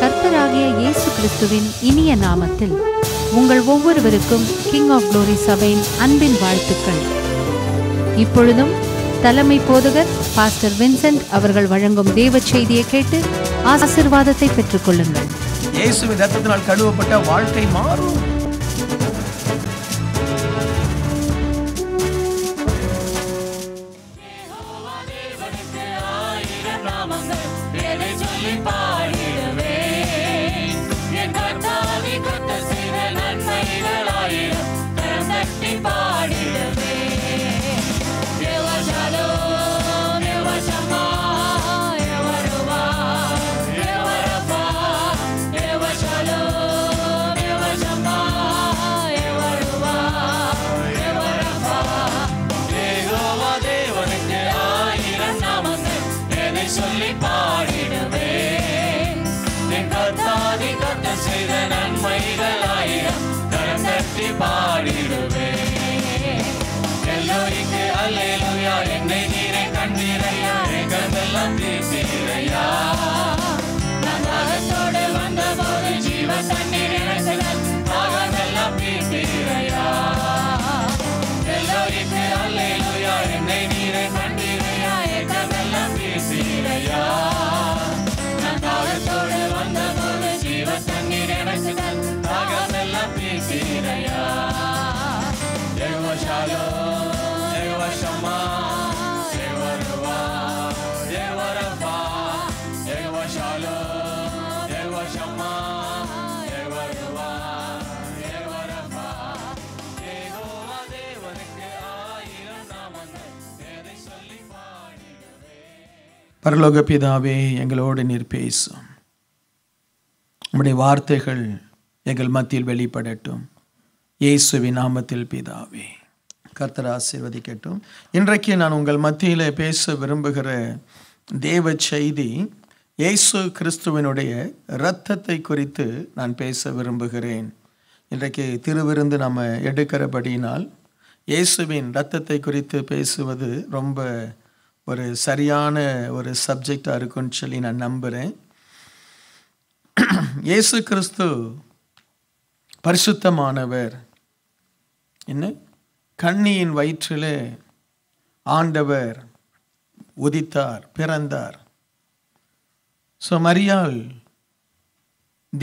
கர்த்தராகிய இயேசு கிறிஸ்துவின் இனிய நாமத்தில் உங்கள் ஒவ்வொருவருக்கும் கிங் ஆஃப் குளோரி சபையின் அன்பின் வாழ்த்துக்கள் இப்பொழுதும் தலைமை போதகர் பாஸ்டர் வின்சென்ட் அவர்கள் வழங்கும் தேவ செய்தியை கேட்டு ஆசீர்வாதத்தை பெற்றுக்கொள்ளுங்கள் இயேசுவின் ரத்தத்தினால் கழுவப்பட்ட வாழ்க்கை மாறும் This. பரலோக பிதாவே எங்களோடு நீர் பேசும் உம்முடைய வார்த்தைகள் எங்கள் மத்தியில் வெளிப்படட்டும் இயேசுவி நாமத்தில் பிதாவே கர்த்தர் ஆசீர்வதிக்கட்டும் இன்றைக்கு நான் உங்கள் மத்தியில் பேச விரும்புகிற தேவ செய்தி இயேசு கிறிஸ்துவனுடைய இரத்தத்தை குறித்து நான் பேச விரும்புகிறேன் இன்றைக்கு திருவிருந்து நம்ம எடுக்கிறபடியினால் இயேசுவின் இரத்தத்தை குறித்து பேசுவது ரொம்ப ஒரு சரியான ஒரு சப்ஜெக்டாக இருக்குன்னு சொல்லி நான் நம்புகிறேன் இயேசு கிறிஸ்து பரிசுத்தமானவர் என்ன கண்ணியின் வயிற்றில் ஆண்டவர் உதித்தார் பிறந்தார் ஸோ மரியாள்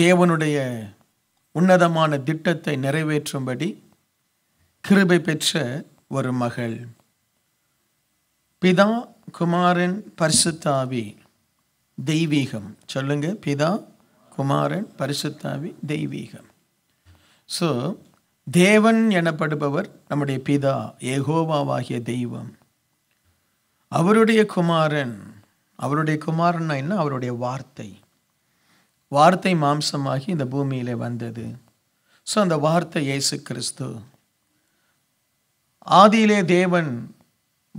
தேவனுடைய உன்னதமான திட்டத்தை நிறைவேற்றும்படி கிருபை பெற்ற ஒரு மகள் பிதா குமாரன் பரிசுத்தாவி தெய்வீகம் சொல்லுங்க பிதா குமாரன் பரிசுத்தாவி தெய்வீகம் ஸோ தேவன் எனப்படுபவர் நம்முடைய பிதா ஏகோவாவாகிய தெய்வம் அவருடைய குமாரன் அவருடைய குமாரன் என்ன அவருடைய வார்த்தை வார்த்தை மாம்சமாகி இந்த பூமியில் வந்தது ஸோ அந்த வார்த்தை இயேசு கிறிஸ்து ஆதியிலே தேவன்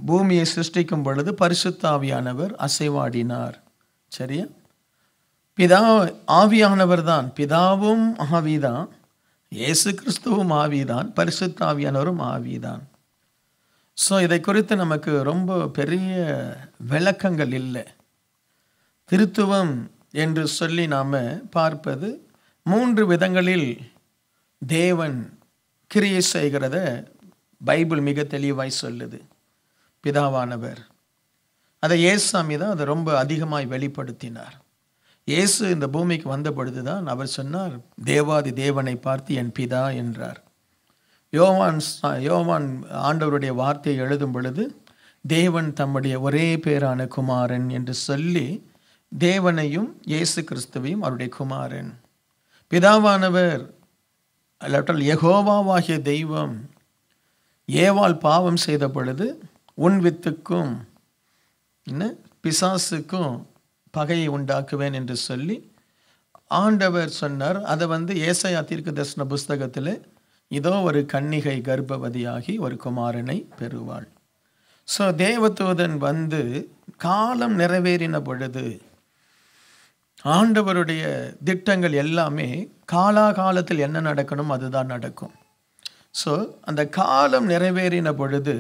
பூமியை சிருஷ்டிக்கும் பொழுது பரிசுத்தாவியானவர் அசைவாடினார் சரியா பிதா ஆவியானவர் தான் பிதாவும் ஆவிதான் இயேசு கிறிஸ்துவும் ஆவிதான் பரிசுத்தாவியானவரும் ஆவிதான் ஸோ இதை குறித்து நமக்கு ரொம்ப பெரிய விளக்கங்கள் இல்லை திருத்துவம் என்று சொல்லி நாம் பார்ப்பது மூன்று விதங்களில் தேவன் கிரியை செய்கிறத பைபிள் மிக தெளிவாய் சொல்லுது பிதாவானவர் அதை சாமி தான் அதை ரொம்ப அதிகமாய் வெளிப்படுத்தினார் இயேசு இந்த பூமிக்கு வந்த பொழுது தான் அவர் சொன்னார் தேவாதி தேவனை பார்த்து என் பிதா என்றார் யோவான் யோவான் ஆண்டவருடைய வார்த்தையை எழுதும் பொழுது தேவன் தம்முடைய ஒரே பேரான குமாரன் என்று சொல்லி தேவனையும் இயேசு கிறிஸ்துவையும் அவருடைய குமாரன் பிதாவானவர் அல்லட்டால் எகோவாவாகிய தெய்வம் ஏவால் பாவம் செய்த பொழுது உன் வித்துக்கும் என்ன பிசாசுக்கும் பகையை உண்டாக்குவேன் என்று சொல்லி ஆண்டவர் சொன்னார் அதை வந்து ஏசையா தீர்க்க தர்சன புஸ்தகத்தில் இதோ ஒரு கன்னிகை கர்ப்பவதியாகி ஒரு குமாரனை பெறுவாள் ஸோ தேவதூதன் வந்து காலம் நிறைவேறின பொழுது ஆண்டவருடைய திட்டங்கள் எல்லாமே காலாகாலத்தில் என்ன நடக்கணும் அதுதான் நடக்கும் ஸோ அந்த காலம் நிறைவேறின பொழுது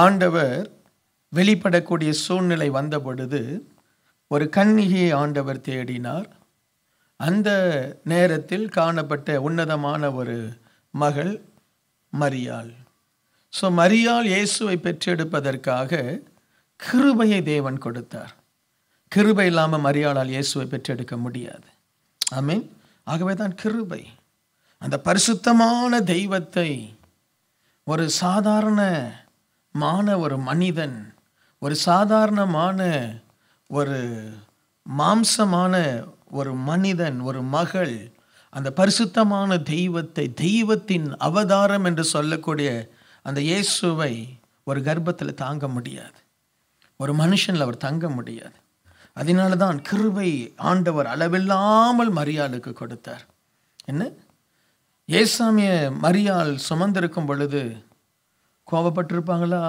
ஆண்டவர் வெளிப்படக்கூடிய சூழ்நிலை வந்த பொழுது ஒரு கன்னிகையை ஆண்டவர் தேடினார் அந்த நேரத்தில் காணப்பட்ட உன்னதமான ஒரு மகள் மரியாள் ஸோ மரியாள் இயேசுவை பெற்றெடுப்பதற்காக கிருபையை தேவன் கொடுத்தார் கிருபை இல்லாமல் மரியாளால் இயேசுவை பெற்றெடுக்க முடியாது ஐ மீன் ஆகவே தான் கிருபை அந்த பரிசுத்தமான தெய்வத்தை ஒரு சாதாரண மான ஒரு மனிதன் ஒரு சாதாரணமான ஒரு மாம்சமான ஒரு மனிதன் ஒரு மகள் அந்த பரிசுத்தமான தெய்வத்தை தெய்வத்தின் அவதாரம் என்று சொல்லக்கூடிய அந்த இயேசுவை ஒரு கர்ப்பத்தில் தாங்க முடியாது ஒரு மனுஷனில் அவர் தங்க முடியாது அதனால தான் கிருவை ஆண்டவர் அளவில்லாமல் மரியாளுக்கு கொடுத்தார் என்ன ஏசாமிய மரியாள் சுமந்திருக்கும் பொழுது கோபப்பட்டிருப்பாங்களா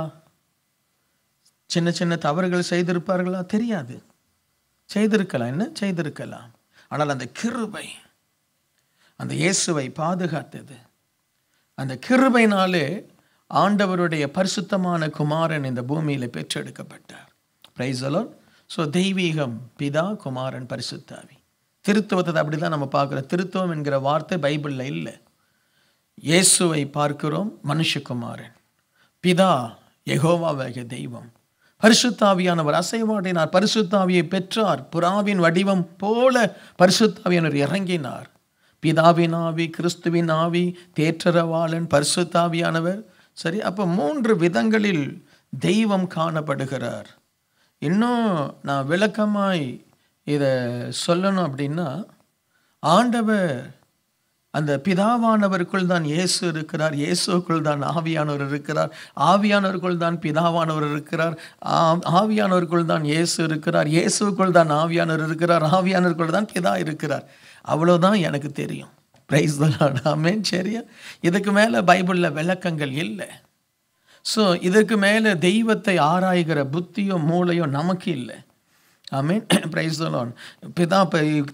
சின்ன சின்ன தவறுகள் செய்திருப்பார்களா தெரியாது செய்திருக்கலாம் என்ன செய்திருக்கலாம் ஆனால் அந்த கிருபை அந்த இயேசுவை பாதுகாத்தது அந்த கிருபைனாலே ஆண்டவருடைய பரிசுத்தமான குமாரன் இந்த பூமியில் பெற்றெடுக்கப்பட்டார் பிரைசலோ ஸோ தெய்வீகம் பிதா குமாரன் பரிசுத்தாவி திருத்துவத்தை அப்படி தான் நம்ம பார்க்குறோம் திருத்துவம் என்கிற வார்த்தை பைபிளில் இல்லை இயேசுவை பார்க்கிறோம் மனுஷகுமாரன் பிதா எகோவாவாகிய தெய்வம் பரிசுத்தாவியானவர் அசைவாடினார் பரிசுத்தாவியை பெற்றார் புறாவின் வடிவம் போல பரிசுத்தாவியானவர் இறங்கினார் பிதாவின் ஆவி கிறிஸ்துவின் ஆவி தேற்றரவாளன் பரிசுத்தாவியானவர் சரி அப்போ மூன்று விதங்களில் தெய்வம் காணப்படுகிறார் இன்னும் நான் விளக்கமாய் இதை சொல்லணும் அப்படின்னா ஆண்டவர் அந்த பிதாவானவருக்குள் தான் இயேசு இருக்கிறார் இயேசுக்குள் தான் ஆவியானவர் இருக்கிறார் ஆவியானவருக்குள் தான் பிதாவானவர் இருக்கிறார் ஆவியானவருக்குள் தான் இயேசு இருக்கிறார் இயேசுக்குள் தான் ஆவியானவர் இருக்கிறார் ஆவியானவர்கள் தான் பிதா இருக்கிறார் அவ்வளோதான் எனக்கு தெரியும் பிரைஸ் தான் சரியா இதுக்கு மேலே பைபிளில் விளக்கங்கள் இல்லை ஸோ இதுக்கு மேலே தெய்வத்தை ஆராய்கிற புத்தியோ மூளையோ நமக்கு இல்லை மீன் பிரைஸ் பிதா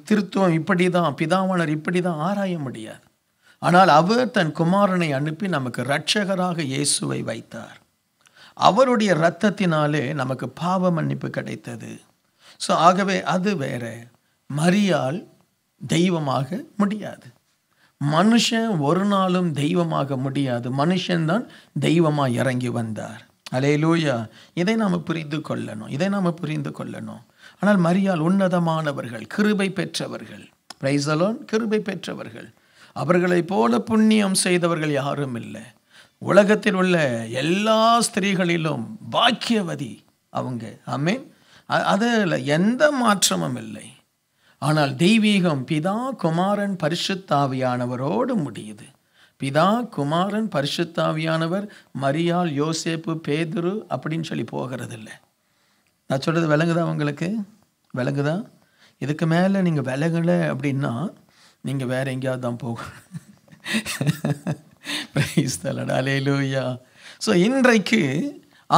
திருத்துவம் இப்படி தான் பிதாவாளர் இப்படி தான் ஆராய முடியாது ஆனால் அவர் தன் குமாரனை அனுப்பி நமக்கு இரட்சகராக இயேசுவை வைத்தார் அவருடைய இரத்தத்தினாலே நமக்கு பாவ மன்னிப்பு கிடைத்தது ஸோ ஆகவே அது வேற மரியால் தெய்வமாக முடியாது மனுஷன் ஒரு நாளும் தெய்வமாக முடியாது மனுஷன்தான் தெய்வமாக இறங்கி வந்தார் அலே லூயா இதை நாம் புரிந்து கொள்ளணும் இதை நாம் புரிந்து கொள்ளணும் ஆனால் மரியால் உன்னதமானவர்கள் கிருபை பெற்றவர்கள் பிரைசலோன் கிருபை பெற்றவர்கள் அவர்களைப் போல புண்ணியம் செய்தவர்கள் யாரும் இல்லை உலகத்தில் உள்ள எல்லா ஸ்திரீகளிலும் பாக்கியவதி அவங்க அமீன் அதில் எந்த மாற்றமும் இல்லை ஆனால் தெய்வீகம் பிதா குமாரன் பரிசுத்தாவியானவரோடு முடியுது பிதா குமாரன் பரிசுத்தாவியானவர் மரியால் யோசேப்பு பேதுரு அப்படின்னு சொல்லி போகிறதில்லை நான் சொல்கிறது விலங்குதா உங்களுக்கு விலங்குதா இதுக்கு மேலே நீங்கள் விலகலை அப்படின்னா நீங்கள் வேறு எங்கேயாவது தான் போகணும் ப்ரைஸ் லூயா ஸோ இன்றைக்கு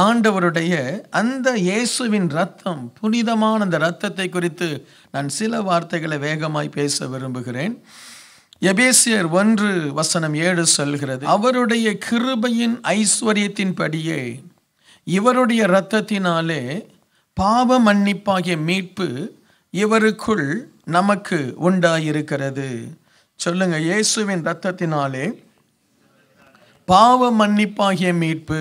ஆண்டவருடைய அந்த இயேசுவின் ரத்தம் புனிதமான அந்த ரத்தத்தை குறித்து நான் சில வார்த்தைகளை வேகமாய் பேச விரும்புகிறேன் எபேசியர் ஒன்று வசனம் ஏழு சொல்கிறது அவருடைய கிருபையின் ஐஸ்வர்யத்தின் படியே இவருடைய இரத்தத்தினாலே பாவ மன்னிப்பாகிய மீட்பு இவருக்குள் நமக்கு உண்டாயிருக்கிறது சொல்லுங்க இயேசுவின் ரத்தத்தினாலே பாவ மன்னிப்பாகிய மீட்பு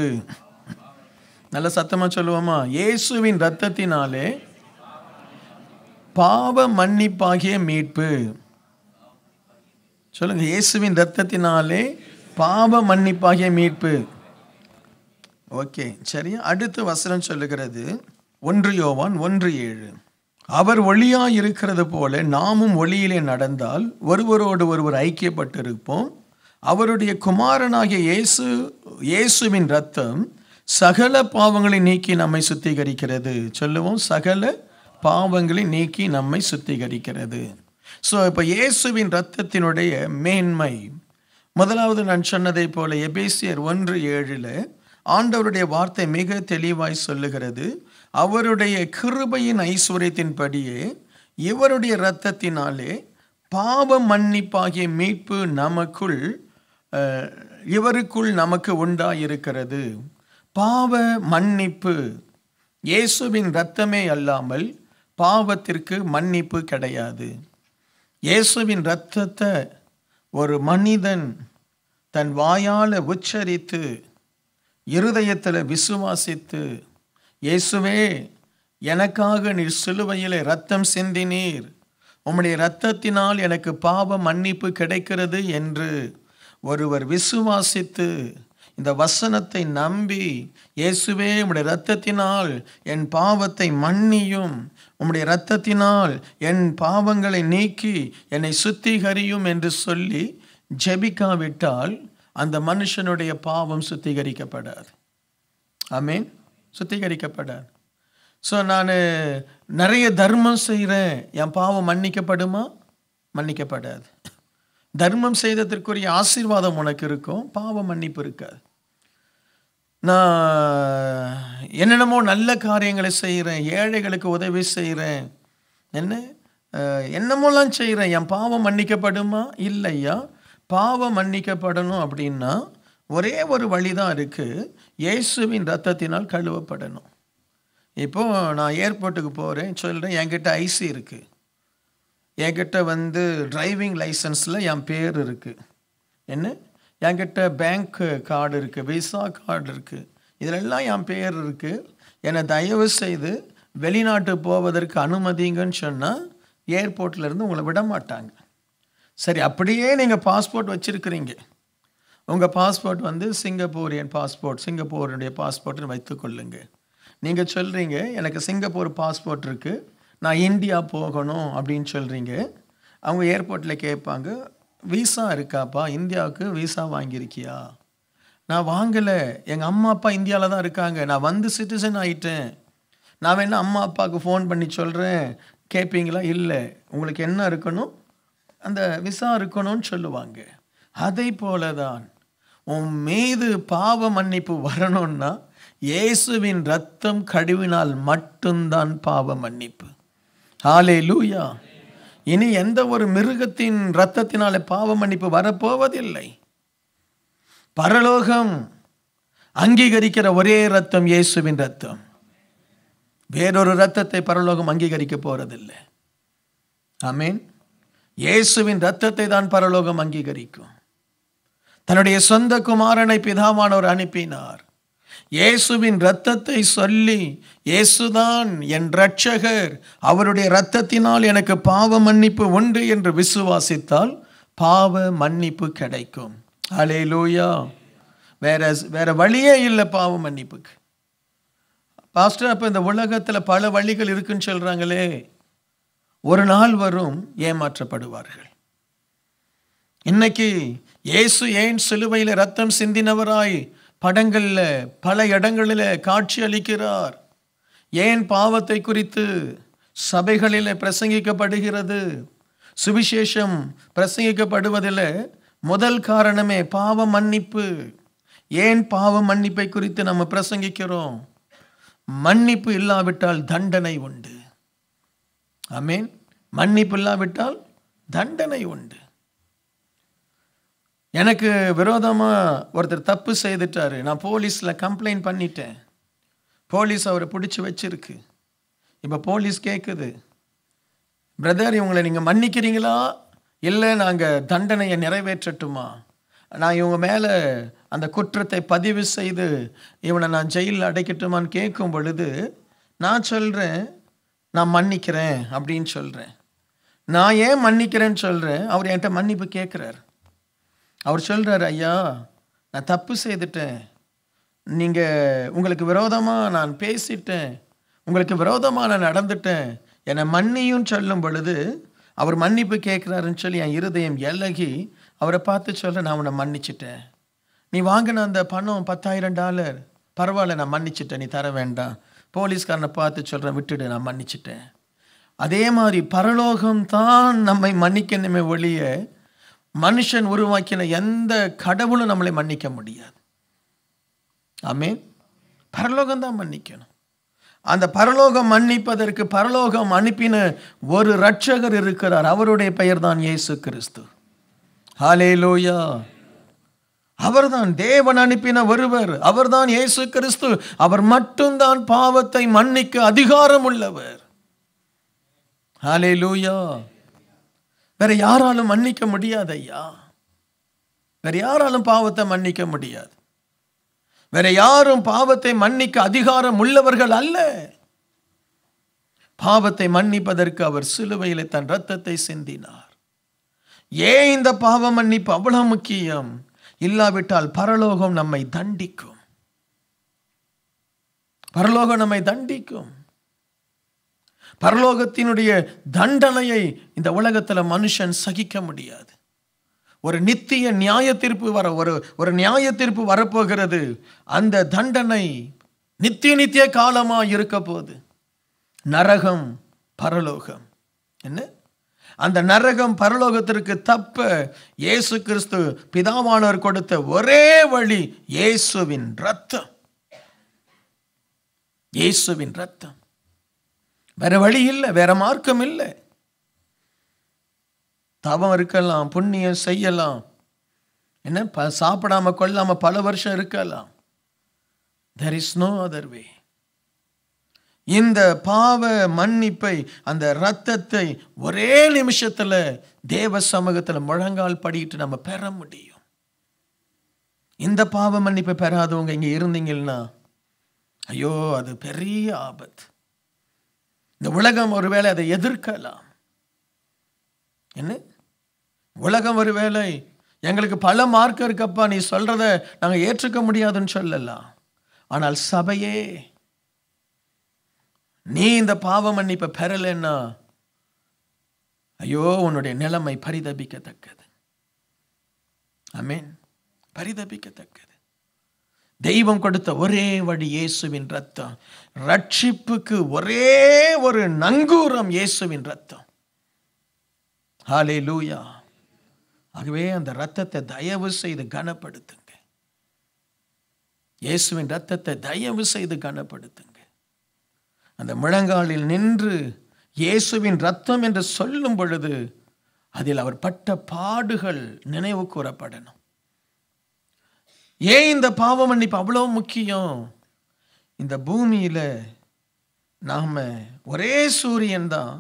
நல்ல சத்தமாக சொல்லுவோமா இயேசுவின் ரத்தத்தினாலே பாவ மன்னிப்பாகிய மீட்பு சொல்லுங்க இயேசுவின் ரத்தத்தினாலே பாவ மன்னிப்பாகிய மீட்பு ஓகே சரியா அடுத்து வசனம் சொல்லுகிறது ஒன்று யோவான் ஒன்று ஏழு அவர் ஒளியாக இருக்கிறது போல நாமும் ஒளியிலே நடந்தால் ஒருவரோடு ஒருவர் ஐக்கியப்பட்டிருப்போம் அவருடைய குமாரனாகிய இயேசு இயேசுவின் ரத்தம் சகல பாவங்களை நீக்கி நம்மை சுத்திகரிக்கிறது சொல்லுவோம் சகல பாவங்களை நீக்கி நம்மை சுத்திகரிக்கிறது ஸோ இப்போ இயேசுவின் ரத்தத்தினுடைய மேன்மை முதலாவது நான் சொன்னதை போல எபேசியர் ஒன்று ஏழில் ஆண்டவருடைய வார்த்தை மிக தெளிவாய் சொல்லுகிறது அவருடைய கிருபையின் ஐஸ்வர்யத்தின்படியே இவருடைய இரத்தத்தினாலே பாவ மன்னிப்பாகிய மீட்பு நமக்குள் இவருக்குள் நமக்கு உண்டாயிருக்கிறது பாவ மன்னிப்பு இயேசுவின் இரத்தமே அல்லாமல் பாவத்திற்கு மன்னிப்பு கிடையாது இயேசுவின் இரத்தத்தை ஒரு மனிதன் தன் வாயால் உச்சரித்து இருதயத்தில் விசுவாசித்து இயேசுவே எனக்காக நீர் சிலுவையில் ரத்தம் சிந்தினீர் உம்முடைய இரத்தத்தினால் எனக்கு பாவ மன்னிப்பு கிடைக்கிறது என்று ஒருவர் விசுவாசித்து இந்த வசனத்தை நம்பி இயேசுவே உம்முடைய இரத்தத்தினால் என் பாவத்தை மன்னியும் உம்முடைய இரத்தத்தினால் என் பாவங்களை நீக்கி என்னை சுத்திகரியும் என்று சொல்லி ஜெபிக்காவிட்டால் அந்த மனுஷனுடைய பாவம் சுத்திகரிக்கப்படாது மீன் சுத்திகரிக்கப்படாது ஸோ நான் நிறைய தர்மம் செய்கிறேன் என் பாவம் மன்னிக்கப்படுமா மன்னிக்கப்படாது தர்மம் செய்ததற்குரிய ஆசீர்வாதம் உனக்கு இருக்கும் பாவம் மன்னிப்பு இருக்காது நான் என்னென்னமோ நல்ல காரியங்களை செய்கிறேன் ஏழைகளுக்கு உதவி செய்கிறேன் என்ன என்னமோலாம் செய்கிறேன் என் பாவம் மன்னிக்கப்படுமா இல்லையா பாவம் மன்னிக்கப்படணும் அப்படின்னா ஒரே ஒரு வழி தான் இருக்குது இயேசுவின் ரத்தத்தினால் கழுவப்படணும் இப்போது நான் ஏர்போர்ட்டுக்கு போகிறேன் சொல்கிறேன் என்கிட்ட ஐசி இருக்குது என்கிட்ட வந்து டிரைவிங் லைசன்ஸில் என் பேர் இருக்குது என்ன என்கிட்ட பேங்க் கார்டு இருக்குது விசா கார்டு இருக்குது இதிலெல்லாம் என் பேர் இருக்குது என்னை தயவு செய்து வெளிநாட்டு போவதற்கு அனுமதிங்கன்னு சொன்னால் ஏர்போர்ட்லேருந்து உங்களை விட மாட்டாங்க சரி அப்படியே நீங்கள் பாஸ்போர்ட் வச்சுருக்கிறீங்க உங்கள் பாஸ்போர்ட் வந்து சிங்கப்பூரியன் பாஸ்போர்ட் சிங்கப்பூரனுடைய பாஸ்போர்ட்னு வைத்துக்கொள்ளுங்க நீங்கள் சொல்கிறீங்க எனக்கு சிங்கப்பூர் பாஸ்போர்ட் இருக்குது நான் இந்தியா போகணும் அப்படின்னு சொல்கிறீங்க அவங்க ஏர்போர்ட்டில் கேட்பாங்க விசா இருக்காப்பா இந்தியாவுக்கு விசா வாங்கியிருக்கியா நான் வாங்கலை எங்கள் அம்மா அப்பா இந்தியாவில் தான் இருக்காங்க நான் வந்து சிட்டிசன் ஆகிட்டேன் நான் வேணால் அம்மா அப்பாவுக்கு ஃபோன் பண்ணி சொல்கிறேன் கேட்பீங்களா இல்லை உங்களுக்கு என்ன இருக்கணும் அந்த விசா இருக்கணும்னு சொல்லுவாங்க அதை போல தான் உன் மீது பாவ மன்னிப்பு வரணும்னா இயேசுவின் ரத்தம் கழுவினால் மட்டும்தான் பாவ மன்னிப்பு ஆலே லூயா இனி எந்த ஒரு மிருகத்தின் இரத்தத்தினால பாவ மன்னிப்பு வரப்போவதில்லை பரலோகம் அங்கீகரிக்கிற ஒரே ரத்தம் இயேசுவின் ரத்தம் வேறொரு ரத்தத்தை பரலோகம் அங்கீகரிக்க போறதில்லை ஐ மீன் இயேசுவின் ரத்தத்தை தான் பரலோகம் அங்கீகரிக்கும் தன்னுடைய சொந்த குமாரனை பிதாமானவர் அனுப்பினார் இயேசுவின் இரத்தத்தை சொல்லி இயேசுதான் என் ரட்சகர் அவருடைய இரத்தத்தினால் எனக்கு பாவ மன்னிப்பு உண்டு என்று விசுவாசித்தால் பாவ மன்னிப்பு கிடைக்கும் அலே லூயா வேற வேற வழியே இல்லை பாவ மன்னிப்புக்கு பாஸ்டர் அப்போ இந்த உலகத்தில் பல வழிகள் இருக்குன்னு சொல்கிறாங்களே ஒரு நாள் வரும் ஏமாற்றப்படுவார்கள் இன்னைக்கு இயேசு ஏன் சிலுவையில் ரத்தம் சிந்தினவராய் படங்களில் பல இடங்களில் காட்சி அளிக்கிறார் ஏன் பாவத்தை குறித்து சபைகளில் பிரசங்கிக்கப்படுகிறது சுவிசேஷம் பிரசங்கிக்கப்படுவதில் முதல் காரணமே பாவ மன்னிப்பு ஏன் பாவ மன்னிப்பை குறித்து நம்ம பிரசங்கிக்கிறோம் மன்னிப்பு இல்லாவிட்டால் தண்டனை உண்டு அமேன் மன்னிப்பு இல்லாவிட்டால் தண்டனை உண்டு எனக்கு விரோதமாக ஒருத்தர் தப்பு செய்துட்டாரு நான் போலீஸில் கம்ப்ளைண்ட் பண்ணிட்டேன் போலீஸ் அவரை பிடிச்சி வச்சிருக்கு இப்போ போலீஸ் கேட்குது பிரதர் இவங்களை நீங்கள் மன்னிக்கிறீங்களா இல்லை நாங்கள் தண்டனையை நிறைவேற்றட்டுமா நான் இவங்க மேலே அந்த குற்றத்தை பதிவு செய்து இவனை நான் ஜெயிலில் அடைக்கட்டுமான்னு கேட்கும் பொழுது நான் சொல்கிறேன் நான் மன்னிக்கிறேன் அப்படின்னு சொல்கிறேன் நான் ஏன் மன்னிக்கிறேன்னு சொல்கிறேன் அவர் என்கிட்ட மன்னிப்பு கேட்குறார் அவர் சொல்கிறார் ஐயா நான் தப்பு செய்துட்டேன் நீங்கள் உங்களுக்கு விரோதமாக நான் பேசிட்டேன் உங்களுக்கு விரோதமாக நான் நடந்துட்டேன் என்னை மன்னியும் சொல்லும் பொழுது அவர் மன்னிப்பு கேட்குறாருன்னு சொல்லி என் இருதயம் எல்லகி அவரை பார்த்து சொல்ல நான் உன்னை மன்னிச்சிட்டேன் நீ வாங்கின அந்த பணம் பத்தாயிரம் டாலர் பரவாயில்ல நான் மன்னிச்சிட்டேன் நீ தர வேண்டாம் போலீஸ்காரனை பார்த்து சொல்கிறேன் விட்டுடு நான் மன்னிச்சிட்டேன் அதே மாதிரி பரலோகம் தான் நம்மை மன்னிக்கணுமே ஒழிய மனுஷன் உருவாக்கின எந்த கடவுளும் நம்மளை மன்னிக்க முடியாது ஆமே பரலோகம் தான் மன்னிக்கணும் அந்த பரலோகம் மன்னிப்பதற்கு பரலோகம் அனுப்பின ஒரு ரட்சகர் இருக்கிறார் அவருடைய பெயர் தான் இயேசு கிறிஸ்து ஹாலே லோயா அவர்தான் தேவன் அனுப்பின வருவர் அவர்தான் இயேசு கிறிஸ்து அவர் மட்டும்தான் பாவத்தை மன்னிக்க அதிகாரம் உள்ளவர் ஹாலே லூயா வேற யாராலும் மன்னிக்க முடியாது ஐயா வேற யாராலும் பாவத்தை மன்னிக்க முடியாது வேற யாரும் பாவத்தை மன்னிக்க அதிகாரம் உள்ளவர்கள் அல்ல பாவத்தை மன்னிப்பதற்கு அவர் சிலுவையில் தன் ரத்தத்தை சிந்தினார் ஏன் இந்த பாவம் மன்னிப்பு அவ்வளோ முக்கியம் இல்லாவிட்டால் பரலோகம் நம்மை தண்டிக்கும் பரலோகம் நம்மை தண்டிக்கும் பரலோகத்தினுடைய தண்டனையை இந்த உலகத்தில் மனுஷன் சகிக்க முடியாது ஒரு நித்திய நியாய தீர்ப்பு வர ஒரு ஒரு நியாய தீர்ப்பு வரப்போகிறது அந்த தண்டனை நித்திய நித்திய காலமாக இருக்க போகுது நரகம் பரலோகம் என்ன அந்த நரகம் பரலோகத்திற்கு தப்ப இயேசு கிறிஸ்து பிதாவானவர் கொடுத்த ஒரே வழி இயேசுவின் ரத்தம் இயேசுவின் ரத்தம் வேற வழி இல்லை வேற மார்க்கம் இல்லை தவம் இருக்கலாம் புண்ணியம் செய்யலாம் என்ன ப சாப்பிடாம கொள்ளாம பல வருஷம் இருக்கலாம் there is no other way இந்த பாவ மன்னிப்பை அந்த ரத்தத்தை ஒரே நிமிஷத்தில் தேவ சமூகத்தில் முழங்கால் படிட்டு நம்ம பெற முடியும் இந்த பாவ மன்னிப்பை பெறாதவங்க இங்கே இருந்தீங்கன்னா ஐயோ அது பெரிய ஆபத்து இந்த உலகம் ஒருவேளை அதை எதிர்க்கலாம் என்ன உலகம் ஒருவேளை எங்களுக்கு பல மார்க் இருக்கப்பா நீ சொல்கிறத நாங்கள் ஏற்றுக்க முடியாதுன்னு சொல்லலாம் ஆனால் சபையே நீ இந்த பாவ மன்னிப்பை பெறலன்னா ஐயோ உன்னுடைய நிலைமை பரிதபிக்கத்தக்கது அமேன் பரிதபிக்கத்தக்கது தெய்வம் கொடுத்த ஒரே வழி இயேசுவின் ரத்தம் ரட்சிப்புக்கு ஒரே ஒரு நங்கூரம் இயேசுவின் ரத்தம் ஹாலே லூயா ஆகவே அந்த ரத்தத்தை தயவு செய்து கனப்படுத்துங்க இயேசுவின் ரத்தத்தை தயவு செய்து கனப்படுத்துங்க அந்த முழங்காலில் நின்று இயேசுவின் ரத்தம் என்று சொல்லும் பொழுது அதில் அவர் பட்ட பாடுகள் நினைவு கூறப்படணும் ஏன் இந்த பாவ மன்னிப்பு அவ்வளோ முக்கியம் இந்த பூமியில் நாம் ஒரே சூரியன் தான்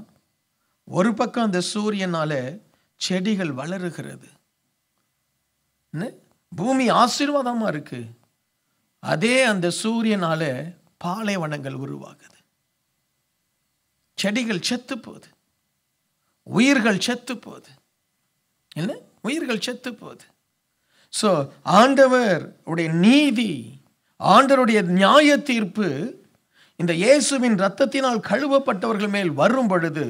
ஒரு பக்கம் அந்த சூரியனால் செடிகள் வளருகிறது பூமி ஆசீர்வாதமாக இருக்குது அதே அந்த சூரியனால் பாலைவனங்கள் உருவாகுது செடிகள் செத்து போகுது உயிர்கள் செத்து போகுது என்ன உயிர்கள் செத்து போகுது ஸோ ஆண்டவர் உடைய நீதி ஆண்டவருடைய நியாய தீர்ப்பு இந்த இயேசுவின் இரத்தத்தினால் கழுவப்பட்டவர்கள் மேல் வரும் பொழுது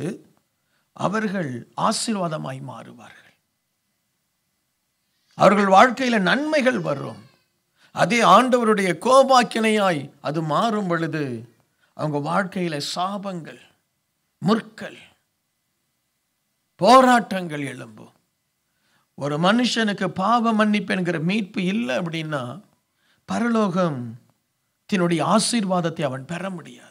அவர்கள் ஆசீர்வாதமாய் மாறுவார்கள் அவர்கள் வாழ்க்கையில் நன்மைகள் வரும் அதே ஆண்டவருடைய கோபாக்கினையாய் அது மாறும் பொழுது அவங்க வாழ்க்கையில் சாபங்கள் முற்கள் போராட்டங்கள் எழும்பும் ஒரு மனுஷனுக்கு பாவ மன்னிப்பு என்கிற மீட்பு இல்லை அப்படின்னா பரலோகம் தன்னுடைய ஆசீர்வாதத்தை அவன் பெற முடியாது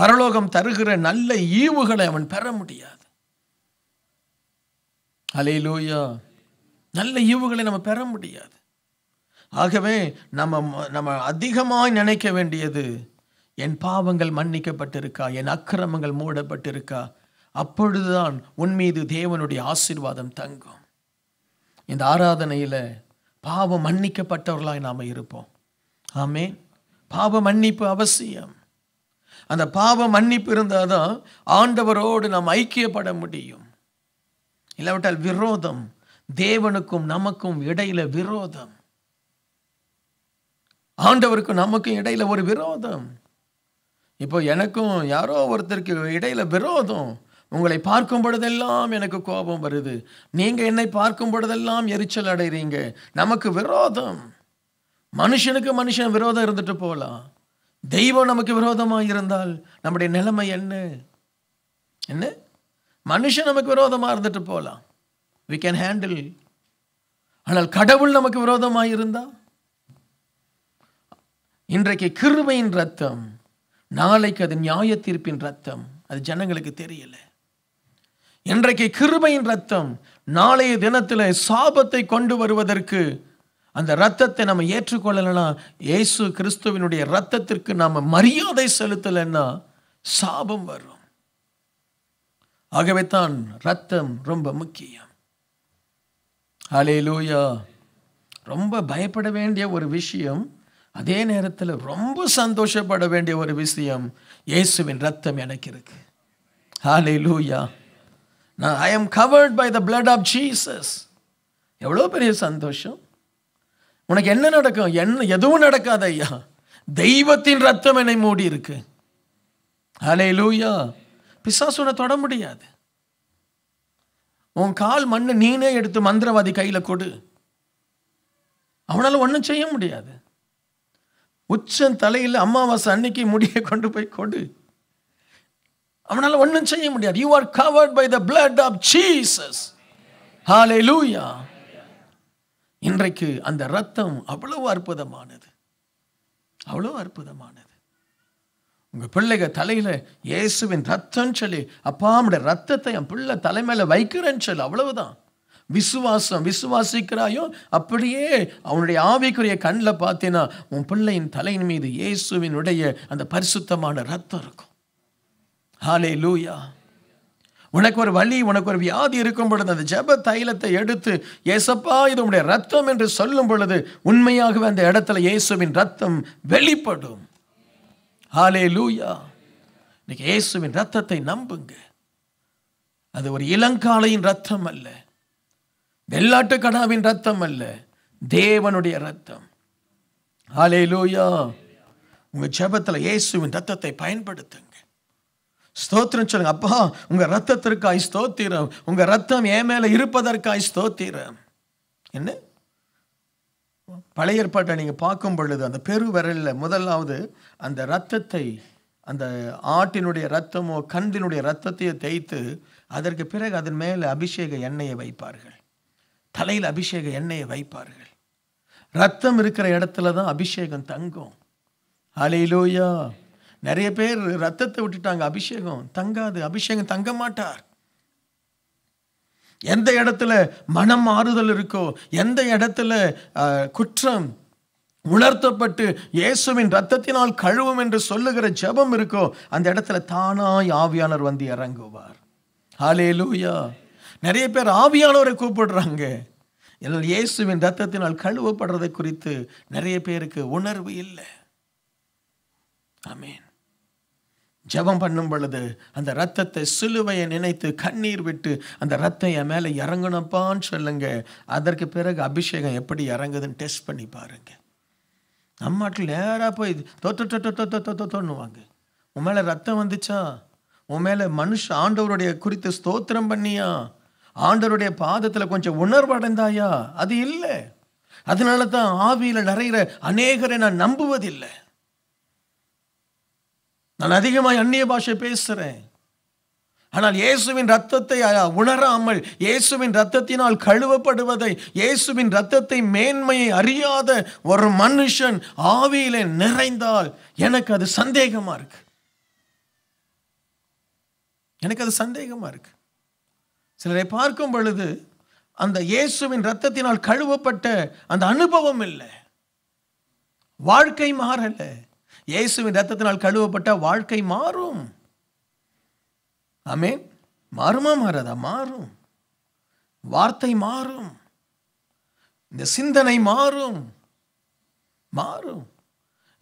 பரலோகம் தருகிற நல்ல ஈவுகளை அவன் பெற முடியாது அலையிலோயா நல்ல ஈவுகளை நம்ம பெற முடியாது ஆகவே நம்ம நம்ம அதிகமாக நினைக்க வேண்டியது என் பாவங்கள் மன்னிக்கப்பட்டிருக்கா என் அக்கிரமங்கள் மூடப்பட்டிருக்கா அப்பொழுதுதான் உன் மீது தேவனுடைய ஆசிர்வாதம் தங்கும் இந்த ஆராதனையில் பாவம் மன்னிக்கப்பட்டவர்களாய் நாம் இருப்போம் ஆமே பாவ மன்னிப்பு அவசியம் அந்த பாவ மன்னிப்பு இருந்தால் தான் ஆண்டவரோடு நாம் ஐக்கியப்பட முடியும் இல்லாவிட்டால் விரோதம் தேவனுக்கும் நமக்கும் இடையில விரோதம் ஆண்டவருக்கும் நமக்கும் இடையில ஒரு விரோதம் இப்போ எனக்கும் யாரோ ஒருத்தருக்கு இடையில் விரோதம் உங்களை பார்க்கும் பொழுதெல்லாம் எனக்கு கோபம் வருது நீங்கள் என்னை பார்க்கும் பொழுதெல்லாம் எரிச்சல் அடைகிறீங்க நமக்கு விரோதம் மனுஷனுக்கு மனுஷன் விரோதம் இருந்துட்டு போகலாம் தெய்வம் நமக்கு விரோதமாக இருந்தால் நம்முடைய நிலைமை என்ன என்ன மனுஷன் நமக்கு விரோதமாக இருந்துட்டு போகலாம் வி கேன் ஹேண்டில் ஆனால் கடவுள் நமக்கு விரோதமாக இருந்தால் இன்றைக்கு கிருபையின் ரத்தம் நாளைக்கு அது நியாய தீர்ப்பின் ரத்தம் அது ஜனங்களுக்கு தெரியல இன்றைக்கு கிருபையின் ரத்தம் நாளைய தினத்தில் சாபத்தை கொண்டு வருவதற்கு அந்த ரத்தத்தை நம்ம ஏற்றுக்கொள்ளலைன்னா இயேசு கிறிஸ்துவனுடைய ரத்தத்திற்கு நாம் மரியாதை செலுத்தலைன்னா சாபம் வரும் ஆகவே தான் ரத்தம் ரொம்ப முக்கியம் அலே லூயா ரொம்ப பயப்பட வேண்டிய ஒரு விஷயம் அதே நேரத்தில் ரொம்ப சந்தோஷப்பட வேண்டிய ஒரு விஷயம் இயேசுவின் ரத்தம் எனக்கு இருக்கு ஹாலே லூயா நான் I am covered by the blood of Jesus எவ்வளோ பெரிய சந்தோஷம் உனக்கு என்ன நடக்கும் என்ன எதுவும் நடக்காத ஐயா தெய்வத்தின் ரத்தம் என்னை மூடி இருக்கு ஹலே லூயா பிசாசு உன்னை தொட முடியாது உன் கால் மண்ணை நீனே எடுத்து மந்திரவாதி கையில் கொடு அவனால் ஒன்றும் செய்ய முடியாது உச்சம் தலையில் அமாவாசை அன்னைக்கு முடியை கொண்டு போய் கொடு அவனால் ஒன்றும் செய்ய முடியாது you are covered by the blood of Jesus hallelujah இன்றைக்கு அந்த ரத்தம் அவ்வளவு அற்புதமானது அவ்வளோ அற்புதமானது உங்கள் பிள்ளைக தலையில் இயேசுவின் ரத்தம் சொல்லி அப்பா ரத்தத்தை என் பிள்ளை தலைமையில் வைக்கிறேன்னு சொல்லி அவ்வளவுதான் விசுவாசம் விசுவாசிக்கிறாயோ அப்படியே அவனுடைய ஆவிக்குரிய கண்ணில் பார்த்தீங்கன்னா உன் பிள்ளையின் தலையின் மீது இயேசுவினுடைய அந்த பரிசுத்தமான ரத்தம் இருக்கும் ஹாலே லூயா உனக்கு ஒரு வழி உனக்கு ஒரு வியாதி இருக்கும் பொழுது அந்த ஜப தைலத்தை எடுத்து ஏசப்பா இது உடைய ரத்தம் என்று சொல்லும் பொழுது உண்மையாகவே அந்த இடத்துல இயேசுவின் ரத்தம் வெளிப்படும் ஹாலே லூயா இன்னைக்கு இயேசுவின் ரத்தத்தை நம்புங்க அது ஒரு இளங்காலையின் ரத்தம் அல்ல வெள்ளாட்டு கடாவின் ரத்தம் அல்ல தேவனுடைய ரத்தம் ஆலே லூயா உங்கள் ஜபத்தில் இயேசுவின் ரத்தத்தை பயன்படுத்துங்க ஸ்தோத்திரம் சொல்லுங்க அப்பா உங்கள் ரத்தத்திற்காய் ஸ்தோத்திரம் உங்கள் ரத்தம் ஏன் மேலே இருப்பதற்காய் ஸ்தோத்திரம் என்ன பழைய ஏற்பாட்டை நீங்கள் பார்க்கும் பொழுது அந்த பெரு விரலில் முதலாவது அந்த ரத்தத்தை அந்த ஆட்டினுடைய ரத்தமோ கன்றினுடைய ரத்தத்தையோ தேய்த்து அதற்கு பிறகு அதன் மேலே அபிஷேக எண்ணெயை வைப்பார்கள் தலையில் அபிஷேக எண்ணெயை வைப்பார்கள் ரத்தம் இருக்கிற இடத்துல தான் அபிஷேகம் தங்கும் அலையிலோயா நிறைய பேர் ரத்தத்தை விட்டுட்டாங்க அபிஷேகம் தங்காது அபிஷேகம் தங்க மாட்டார் எந்த இடத்துல மனம் மாறுதல் இருக்கோ எந்த இடத்துல குற்றம் உணர்த்தப்பட்டு இயேசுவின் ரத்தத்தினால் கழுவும் என்று சொல்லுகிற ஜபம் இருக்கோ அந்த இடத்துல தானாய் ஆவியானர் வந்து இறங்குவார் ஹாலே லூயா நிறைய பேர் ஆவியானவரை கூப்பிடுறாங்க என்னால் இயேசுவின் ரத்தத்தினால் கழுவப்படுறதை குறித்து நிறைய பேருக்கு உணர்வு இல்லை ஆமேன் ஜபம் பண்ணும் பொழுது அந்த ரத்தத்தை சிலுவையை நினைத்து கண்ணீர் விட்டு அந்த ரத்தம் என் மேலே இறங்கணப்பான்னு சொல்லுங்க அதற்கு பிறகு அபிஷேகம் எப்படி இறங்குதுன்னு டெஸ்ட் பண்ணி பாருங்க நம்ம நாட்டில் நேராக போய் தொத்து தொட்டு தொத்து தோணுவாங்க உன் மேலே ரத்தம் வந்துச்சா உன் மேலே மனுஷ ஆண்டவருடைய குறித்து ஸ்தோத்திரம் பண்ணியா ஆண்டருடைய பாதத்தில் கொஞ்சம் உணர்வு அடைந்தாயா அது இல்லை அதனால தான் ஆவியில் நிறைகிற அநேகரை நான் நம்புவதில்லை நான் அதிகமாக அந்நிய பாஷை பேசுகிறேன் ஆனால் இயேசுவின் ரத்தத்தை உணராமல் இயேசுவின் ரத்தத்தினால் கழுவப்படுவதை இயேசுவின் ரத்தத்தை மேன்மையை அறியாத ஒரு மனுஷன் ஆவியில் நிறைந்தால் எனக்கு அது சந்தேகமாக இருக்கு எனக்கு அது சந்தேகமாக இருக்கு சிலரை பார்க்கும் பொழுது அந்த இயேசுவின் ரத்தத்தினால் கழுவப்பட்ட அந்த அனுபவம் இல்லை வாழ்க்கை மாறல இயேசுவின் ரத்தத்தினால் கழுவப்பட்ட வாழ்க்கை மாறும் ஆமே மாறுமா மாறதா மாறும் வார்த்தை மாறும் இந்த சிந்தனை மாறும் மாறும்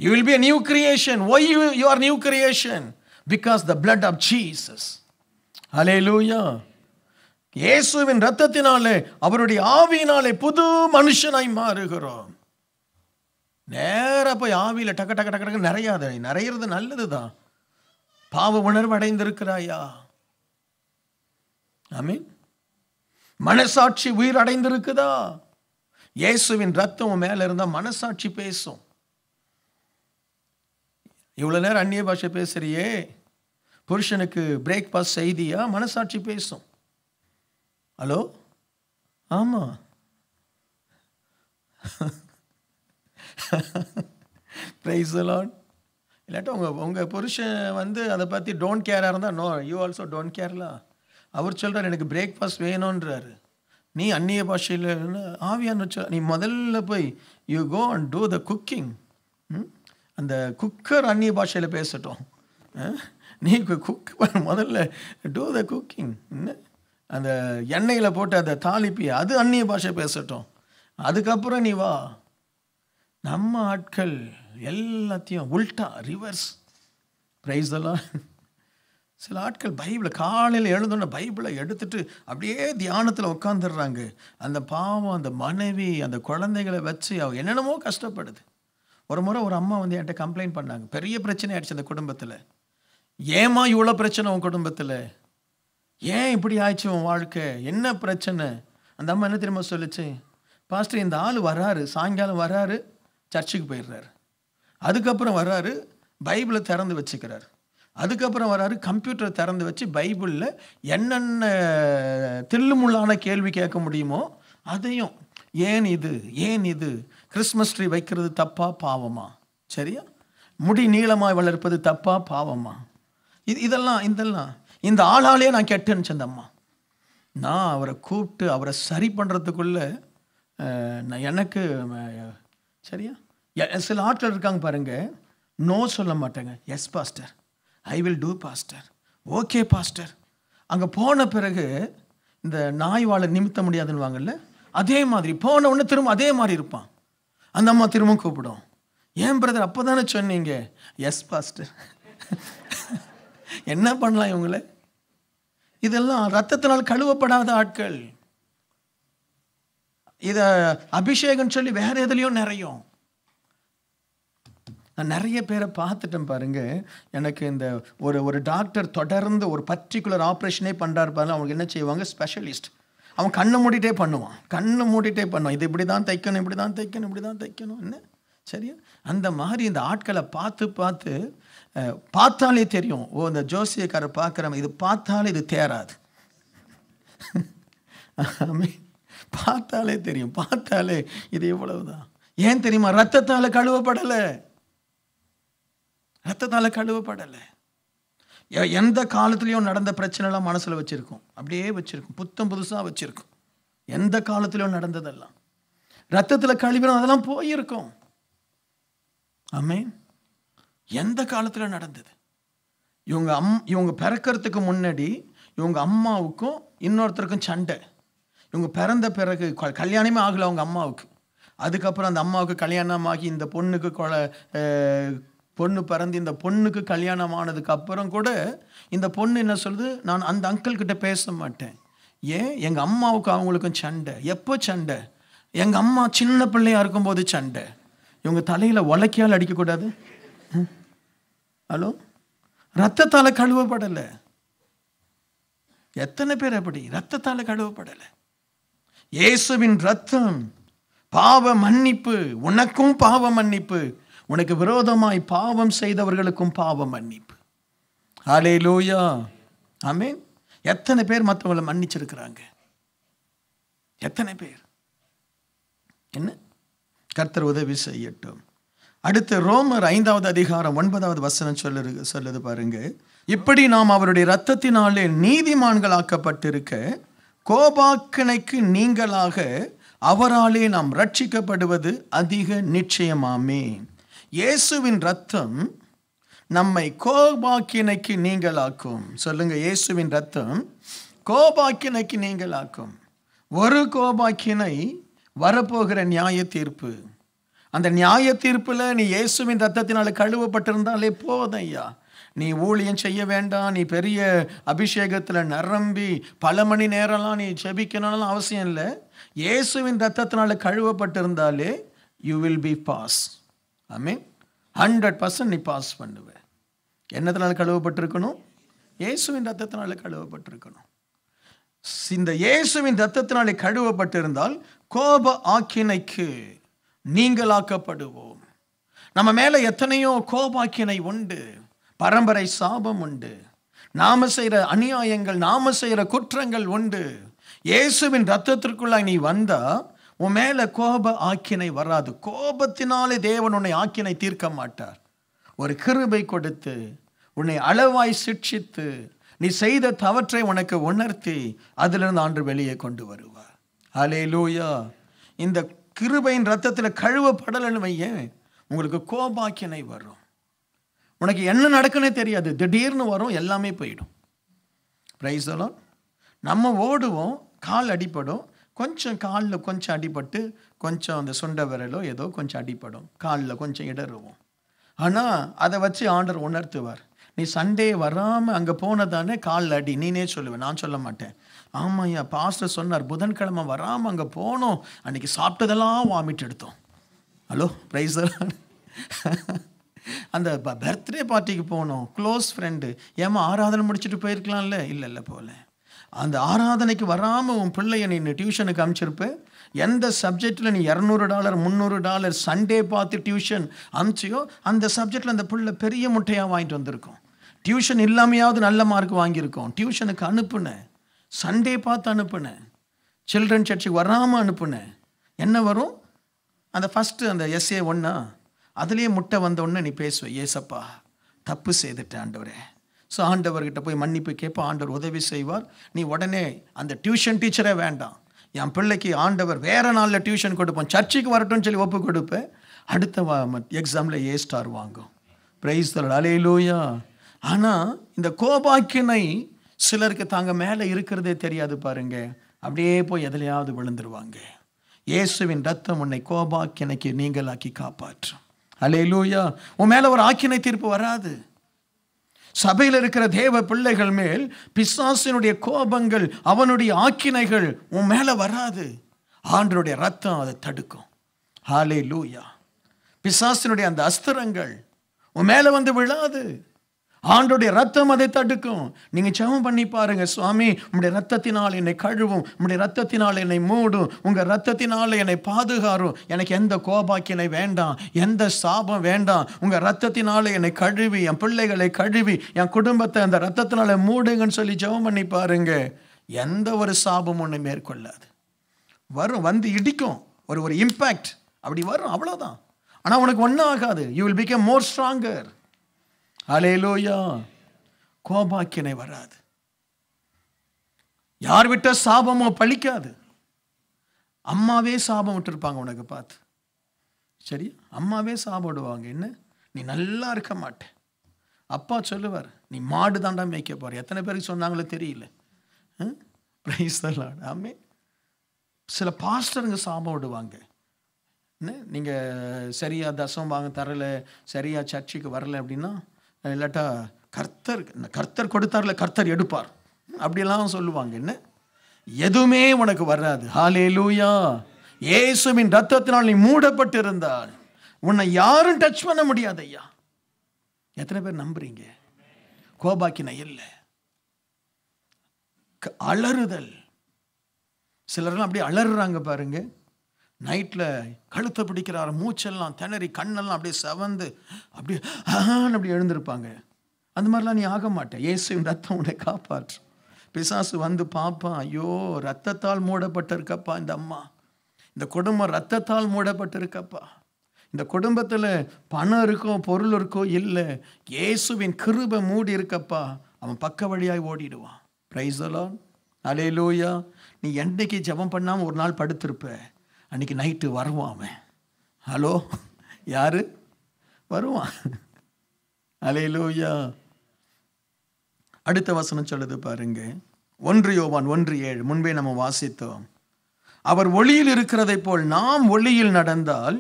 you will be a new creation why you you are new creation because the blood of Jesus hallelujah இயேசுவின் ரத்தத்தினாலே அவருடைய ஆவியினாலே புது மனுஷனாய் மாறுகிறோம் நேராக போய் ஆவியில் டக்கு டக்கு டக்கு டக்கு நிறையாத நிறையிறது நல்லது தான் பாவ உணர்வு அடைந்திருக்கிறாயா மீன் மனசாட்சி உயிர் அடைந்திருக்குதா இயேசுவின் ரத்தம் மேலே இருந்தால் மனசாட்சி பேசும் இவ்வளோ நேரம் அந்நிய பாஷை பேசுகிறியே புருஷனுக்கு பிரேக்ஃபாஸ்ட் செய்தியா மனசாட்சி பேசும் ஹலோ ஆமாம் ப்ரைஸ் லாட் இல்லாட்டி உங்கள் உங்கள் புருஷன் வந்து அதை பற்றி டோன்ட் கேராக இருந்தால் நோ யூ ஆல்சோ டோன்ட் கேர்லா அவர் சொல்கிறார் எனக்கு பிரேக்ஃபாஸ்ட் வேணுன்றாரு நீ அந்நிய பாஷையில் ஆவியான்னு வச்சு நீ முதல்ல போய் you go and do the cooking அந்த குக்கர் அந்நிய பாஷையில் பேசட்டும் நீ குக் முதல்ல டூ த குக்கிங் என்ன அந்த எண்ணெயில் போட்டு அதை தாளிப்பி அது அந்நிய பாஷை பேசட்டும் அதுக்கப்புறம் நீ வா நம்ம ஆட்கள் எல்லாத்தையும் உல்ட்டா ரிவர்ஸ் ப்ரைஸ் எல்லாம் சில ஆட்கள் பைபிளை காலையில் எழுந்தோன்னே பைபிளை எடுத்துட்டு அப்படியே தியானத்தில் உட்காந்துடுறாங்க அந்த பாவம் அந்த மனைவி அந்த குழந்தைகளை வச்சு அவ என்னென்னமோ கஷ்டப்படுது ஒரு முறை ஒரு அம்மா வந்து என்கிட்ட கம்ப்ளைண்ட் பண்ணாங்க பெரிய பிரச்சனை ஆயிடுச்சு அந்த குடும்பத்தில் ஏமா இவ்வளோ பிரச்சனை உன் குடும்பத்தில் ஏன் இப்படி ஆயிடுச்சு உன் வாழ்க்கை என்ன பிரச்சனை அந்த அம்மா என்ன திரும்ப சொல்லிச்சு பாஸ்டர் இந்த ஆள் வர்றாரு சாயங்காலம் வர்றாரு சர்ச்சுக்கு போயிடுறாரு அதுக்கப்புறம் வர்றாரு பைபிளை திறந்து வச்சுக்கிறார் அதுக்கப்புறம் வர்றாரு கம்ப்யூட்டரை திறந்து வச்சு பைபிளில் என்னென்ன தில்லுமுள்ளான கேள்வி கேட்க முடியுமோ அதையும் ஏன் இது ஏன் இது கிறிஸ்மஸ் ட்ரீ வைக்கிறது தப்பா பாவமா சரியா முடி நீளமாக வளர்ப்பது தப்பா பாவமா இது இதெல்லாம் இதெல்லாம் இந்த ஆளாலே நான் கெட்டேன்னு சந்தம்மா நான் அவரை கூப்பிட்டு அவரை சரி பண்ணுறதுக்குள்ளே நான் எனக்கு சரியா சில ஆட்கள் இருக்காங்க பாருங்கள் நோ சொல்ல மாட்டேங்க yes pastor I will do pastor okay pastor அங்கே போன பிறகு இந்த நாய் வாழை நிமித்த முடியாதுன்னு வாங்கல்ல அதே மாதிரி போன உடனே திரும்ப அதே மாதிரி இருப்பான் அந்த அம்மா திரும்ப கூப்பிடும் ஏன் பிரதர் அப்போ தானே சொன்னீங்க எஸ் பாஸ்டர் என்ன பண்ணலாம் இவங்களை இதெல்லாம் ரத்தத்தினால் கழுவப்படாத ஆட்கள் இதை அபிஷேகம் சொல்லி வேற எதுலையும் நிறையும் நான் நிறைய பேரை பார்த்துட்டேன் பாருங்க எனக்கு இந்த ஒரு ஒரு டாக்டர் தொடர்ந்து ஒரு பர்டிகுலர் ஆப்ரேஷனே பண்ணுறாரு பாருங்க அவங்க என்ன செய்வாங்க ஸ்பெஷலிஸ்ட் அவன் கண்ணை மூடிட்டே பண்ணுவான் கண்ணை மூடிட்டே பண்ணுவான் இது இப்படி தான் தைக்கணும் இப்படி தான் தைக்கணும் இப்படி தான் தைக்கணும் என்ன சரியா அந்த மாதிரி இந்த ஆட்களை பார்த்து பார்த்து பார்த்தாலே தெரியும் ஓ இந்த ஜோசியக்காரர் பார்க்குறவங்க இது பார்த்தாலே இது தேராது பார்த்தாலே தெரியும் பார்த்தாலே இது இவ்வளவுதான் ஏன் தெரியுமா ரத்தத்தால் கழுவப்படலை ரத்தத்தால் கழுவப்படலை எந்த காலத்துலேயும் நடந்த பிரச்சனைலாம் மனசில் வச்சுருக்கோம் அப்படியே வச்சுருக்கோம் புத்தம் புதுசாக வச்சுருக்கோம் எந்த காலத்துலேயும் நடந்ததெல்லாம் ரத்தத்தில் கழுவினோம் அதெல்லாம் போயிருக்கோம் ஆமே எந்த காலத்தில் நடந்தது இவங்க அம் இவங்க பிறக்கிறதுக்கு முன்னாடி இவங்க அம்மாவுக்கும் இன்னொருத்தருக்கும் சண்டை இவங்க பிறந்த பிறகு கல்யாணமே ஆகலை அவங்க அம்மாவுக்கு அதுக்கப்புறம் அந்த அம்மாவுக்கு கல்யாணமாகி இந்த பொண்ணுக்கு கொல பொண்ணு பிறந்து இந்த பொண்ணுக்கு கல்யாணம் ஆனதுக்கு அப்புறம் கூட இந்த பொண்ணு என்ன சொல்லுது நான் அந்த அங்கிள்கிட்ட பேச மாட்டேன் ஏன் எங்கள் அம்மாவுக்கு அவங்களுக்கும் சண்டை எப்போ சண்டை எங்கள் அம்மா சின்ன பிள்ளையாக இருக்கும்போது சண்டை இவங்க தலையில் உலக்கியால் அடிக்கக்கூடாது ஹலோ ரத்தத்தால் கழுவப்படலை எத்தனை பேர் அப்படி ரத்தத்தால் கழுவப்படலை இயேசுவின் ரத்தம் பாவ மன்னிப்பு உனக்கும் பாவ மன்னிப்பு உனக்கு விரோதமாய் பாவம் செய்தவர்களுக்கும் பாவ மன்னிப்பு ஹலே லோயா ஆமே எத்தனை பேர் மற்றவங்களை மன்னிச்சிருக்கிறாங்க எத்தனை பேர் என்ன கர்த்தர் உதவி செய்யட்டும் அடுத்து ரோமர் ஐந்தாவது அதிகாரம் ஒன்பதாவது வசனம் சொல்லு சொல்லுது பாருங்க இப்படி நாம் அவருடைய இரத்தத்தினாலே நீதிமான்களாக்கப்பட்டிருக்க கோபாக்கனைக்கு நீங்களாக அவராலே நாம் ரட்சிக்கப்படுவது அதிக நிச்சயமாமே இயேசுவின் ரத்தம் நம்மை கோபாக்கினைக்கு நீங்களாக்கும் சொல்லுங்க இயேசுவின் ரத்தம் கோபாக்கினைக்கு நீங்களாக்கும் ஒரு கோபாக்கினை வரப்போகிற நியாய தீர்ப்பு அந்த நியாய தீர்ப்பில் நீ இயேசுவின் ரத்தத்தினால் கழுவப்பட்டிருந்தாலே போதும் ஐயா நீ ஊழியம் செய்ய வேண்டாம் நீ பெரிய அபிஷேகத்தில் நிரம்பி பல மணி நேரம்லாம் நீ ஜெபிக்கணும்லாம் அவசியம் இல்லை இயேசுவின் ரத்தத்தினால் கழுவப்பட்டிருந்தாலே you will be pass I mean hundred percent நீ பாஸ் பண்ணுவேன் என்னத்தினால் கழுவப்பட்டிருக்கணும் இயேசுவின் ரத்தத்தினால் கழுவப்பட்டிருக்கணும் இந்த இயேசுவின் ரத்தத்தினாலே கழுவப்பட்டிருந்தால் கோப ஆக்கினைக்கு நீங்களாக்கப்படுவோம் நம்ம மேலே எத்தனையோ கோபாக்கினை உண்டு பரம்பரை சாபம் உண்டு நாம செய்கிற அநியாயங்கள் நாம செய்கிற குற்றங்கள் உண்டு இயேசுவின் ரத்தத்திற்குள்ளாய் நீ வந்தா உன் மேலே கோப ஆக்கினை வராது கோபத்தினாலே தேவன் உன்னை ஆக்கினை தீர்க்க மாட்டார் ஒரு கிருபை கொடுத்து உன்னை அளவாய் சிக்ஷித்து நீ செய்த தவற்றை உனக்கு உணர்த்தி அதிலிருந்து ஆண்டு வெளியே கொண்டு வருவார் அலே லூயா இந்த கிருபையின் ரத்தத்தில் கழுவப்படலன்னு வையேன் உங்களுக்கு கோபாக்கியனை வரும் உனக்கு என்ன நடக்குன்னே தெரியாது திடீர்னு வரும் எல்லாமே போயிடும் ப்ரைஸெல்லாம் நம்ம ஓடுவோம் கால் அடிப்படும் கொஞ்சம் காலில் கொஞ்சம் அடிபட்டு கொஞ்சம் அந்த சுண்டை விரலோ ஏதோ கொஞ்சம் அடிப்படும் காலில் கொஞ்சம் இடருவோம் ஆனால் அதை வச்சு ஆண்டர் உணர்த்துவார் நீ சண்டே வராமல் அங்கே போனதானே காலில் அடி நீனே சொல்லுவேன் நான் சொல்ல மாட்டேன் ஆமாம்யா பாஸ்டர் சொன்னார் புதன்கிழமை வராமல் அங்கே போனோம் அன்றைக்கி சாப்பிட்டதெல்லாம் வாமிட் எடுத்தோம் ஹலோ ப்ரைஸ் அந்த பர்த்டே பார்ட்டிக்கு போனோம் க்ளோஸ் ஃப்ரெண்டு ஏமா ஆராதனை முடிச்சுட்டு போயிருக்கலாம்ல இல்லை இல்லை போகல அந்த ஆராதனைக்கு வராமல் உன் பிள்ளைய நீ டியூஷனுக்கு அனுப்பிச்சிருப்ப எந்த சப்ஜெக்டில் நீ இரநூறு டாலர் முந்நூறு டாலர் சண்டே பார்த்து டியூஷன் அனுப்பிச்சியோ அந்த சப்ஜெக்டில் அந்த பிள்ளை பெரிய முட்டையாக வாங்கிட்டு வந்திருக்கோம் டியூஷன் இல்லாமையாவது நல்ல மார்க் வாங்கியிருக்கோம் டியூஷனுக்கு அனுப்புனேன் சண்டே பார்த்து அனுப்புனேன் சில்ட்ரன் சர்ச்சுக்கு வராமல் அனுப்புனேன் என்ன வரும் அந்த ஃபஸ்ட்டு அந்த எஸ்ஏ ஒன்றா அதுலேயே முட்டை வந்தோடனே நீ பேசுவ ஏசப்பா தப்பு செய்துட்ட ஆண்டவரே ஸோ ஆண்டவர்கிட்ட போய் மன்னிப்பு கேட்ப ஆண்டவர் உதவி செய்வார் நீ உடனே அந்த டியூஷன் டீச்சரே வேண்டாம் என் பிள்ளைக்கு ஆண்டவர் வேறு நாளில் டியூஷன் கொடுப்போம் சர்ச்சுக்கு வரட்டும்னு சொல்லி ஒப்பு கொடுப்பேன் அடுத்த எக்ஸாமில் ஏ ஸ்டார் வாங்கும் ப்ரைஸ் தலோயா ஆனால் இந்த கோபாக்கியனை சிலருக்கு தாங்க மேலே இருக்கிறதே தெரியாது பாருங்க அப்படியே போய் எதுலையாவது விழுந்துருவாங்க இயேசுவின் ரத்தம் உன்னை கோபாக்கினைக்கு நீங்களாக்கி காப்பாற்றும் அலே லூயா உன் மேலே ஒரு ஆக்கினை தீர்ப்பு வராது சபையில் இருக்கிற தேவ பிள்ளைகள் மேல் பிசாசினுடைய கோபங்கள் அவனுடைய ஆக்கினைகள் உன் மேலே வராது ஆண்டனுடைய ரத்தம் அதை தடுக்கும் ஹாலே லூயா பிசாசினுடைய அந்த அஸ்திரங்கள் உன் மேலே வந்து விழாது ஆண்டோடைய ரத்தம் அதை தடுக்கும் நீங்கள் ஜெபம் பண்ணி பாருங்கள் சுவாமி உங்களுடைய ரத்தத்தினால் என்னை கழுவும் உங்களுடைய ரத்தத்தினால் என்னை மூடும் உங்கள் ரத்தத்தினால் என்னை பாதுகாரும் எனக்கு எந்த கோபாக்கியனை வேண்டாம் எந்த சாபம் வேண்டாம் உங்கள் ரத்தத்தினால் என்னை கழுவி என் பிள்ளைகளை கழுவி என் குடும்பத்தை அந்த ரத்தத்தினால் மூடுங்கன்னு சொல்லி ஜெபம் பண்ணி பாருங்கள் எந்த ஒரு சாபம் ஒன்று மேற்கொள்ளாது வரும் வந்து இடிக்கும் ஒரு ஒரு இம்பேக்ட் அப்படி வரும் அவ்வளோதான் ஆனால் உனக்கு ஒன்றும் ஆகாது you will become more stronger அலையிலோயா கோபாக்கியனை வராது யார் விட்ட சாபமோ பழிக்காது அம்மாவே சாபம் விட்டுருப்பாங்க உனக்கு பார்த்து சரி அம்மாவே சாப்பிடுவாங்க என்ன நீ நல்லா இருக்க மாட்டேன் அப்பா சொல்லுவார் நீ மாடு தாண்டா மேய்க்க போகிற எத்தனை பேருக்கு சொன்னாங்களோ தெரியல ப்ரைஸ் ஆமே சில பாஸ்டருங்க சாபம் விடுவாங்க என்ன நீங்கள் சரியாக தசம் வாங்க தரலை சரியாக சர்ச்சுக்கு வரலை அப்படின்னா இல்லாட்டா கர்த்தர் கர்த்தர் கொடுத்தார்ல கர்த்தர் எடுப்பார் அப்படிலாம் சொல்லுவாங்க என்ன எதுவுமே உனக்கு வராது ஹாலே லூயா ஏசுவின் ரத்தத்தினால் நீ மூடப்பட்டு இருந்தால் உன்னை யாரும் டச் பண்ண முடியாது ஐயா எத்தனை பேர் நம்புறீங்க கோபாக்கின இல்லை அலறுதல் சிலர்லாம் அப்படியே அலறுறாங்க பாருங்கள் நைட்டில் கழுத்தை பிடிக்கிறார் மூச்செல்லாம் திணறி கண்ணெல்லாம் அப்படியே செவந்து அப்படியே ஆஹான் அப்படி எழுந்திருப்பாங்க அந்த மாதிரிலாம் நீ ஆக மாட்டேன் இயேசுவின் ரத்தம் உன்னை காப்பாற்று பிசாசு வந்து பார்ப்பான் ஐயோ ரத்தத்தால் மூடப்பட்டிருக்கப்பா இந்த அம்மா இந்த குடும்பம் ரத்தத்தால் மூடப்பட்டிருக்கப்பா இந்த குடும்பத்தில் பணம் இருக்கோ பொருள் இருக்கோ இல்லை இயேசுவின் கிருபை மூடி இருக்கப்பா அவன் பக்க வழியாய் ஓடிடுவான் ப்ரைஸலான் அலே லூயா நீ என்றைக்கு ஜபம் பண்ணாமல் ஒரு நாள் படுத்திருப்பேன் அன்றைக்கி நைட்டு வருவான் அவன் ஹலோ யார் வருவான் அலே லூயா அடுத்த வசனம் சொல்லுது பாருங்க ஒன்று யோவான் ஒன்று ஏழு முன்பே நம்ம வாசித்தோம் அவர் ஒளியில் இருக்கிறதை போல் நாம் ஒளியில் நடந்தால்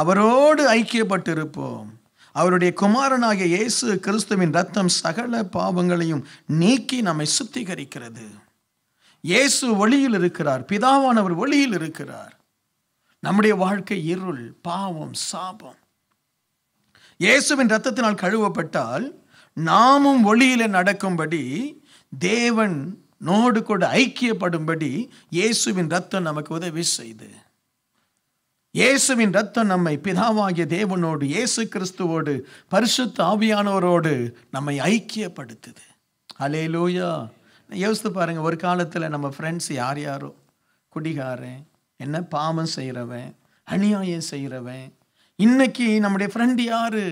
அவரோடு ஐக்கியப்பட்டிருப்போம் அவருடைய குமாரனாகிய இயேசு கிறிஸ்துவின் ரத்தம் சகல பாவங்களையும் நீக்கி நம்மை சுத்திகரிக்கிறது இயேசு ஒளியில் இருக்கிறார் பிதாவானவர் ஒளியில் இருக்கிறார் நம்முடைய வாழ்க்கை இருள் பாவம் சாபம் இயேசுவின் ரத்தத்தினால் கழுவப்பட்டால் நாமும் ஒளியில நடக்கும்படி தேவன் நோடு கூட ஐக்கியப்படும்படி இயேசுவின் ரத்தம் நமக்கு உதவி செய்து இயேசுவின் ரத்தம் நம்மை பிதாவாகிய தேவனோடு இயேசு கிறிஸ்துவோடு பரிசுத்த ஆவியானவரோடு நம்மை ஐக்கியப்படுத்துது அலே லூயா யோசித்து பாருங்கள் ஒரு காலத்தில் நம்ம ஃப்ரெண்ட்ஸ் யார் யாரோ குடிகாரன் என்ன பாவம் செய்கிறவன் அநியாயம் செய்கிறவன் இன்னைக்கு நம்முடைய ஃப்ரெண்டு யார்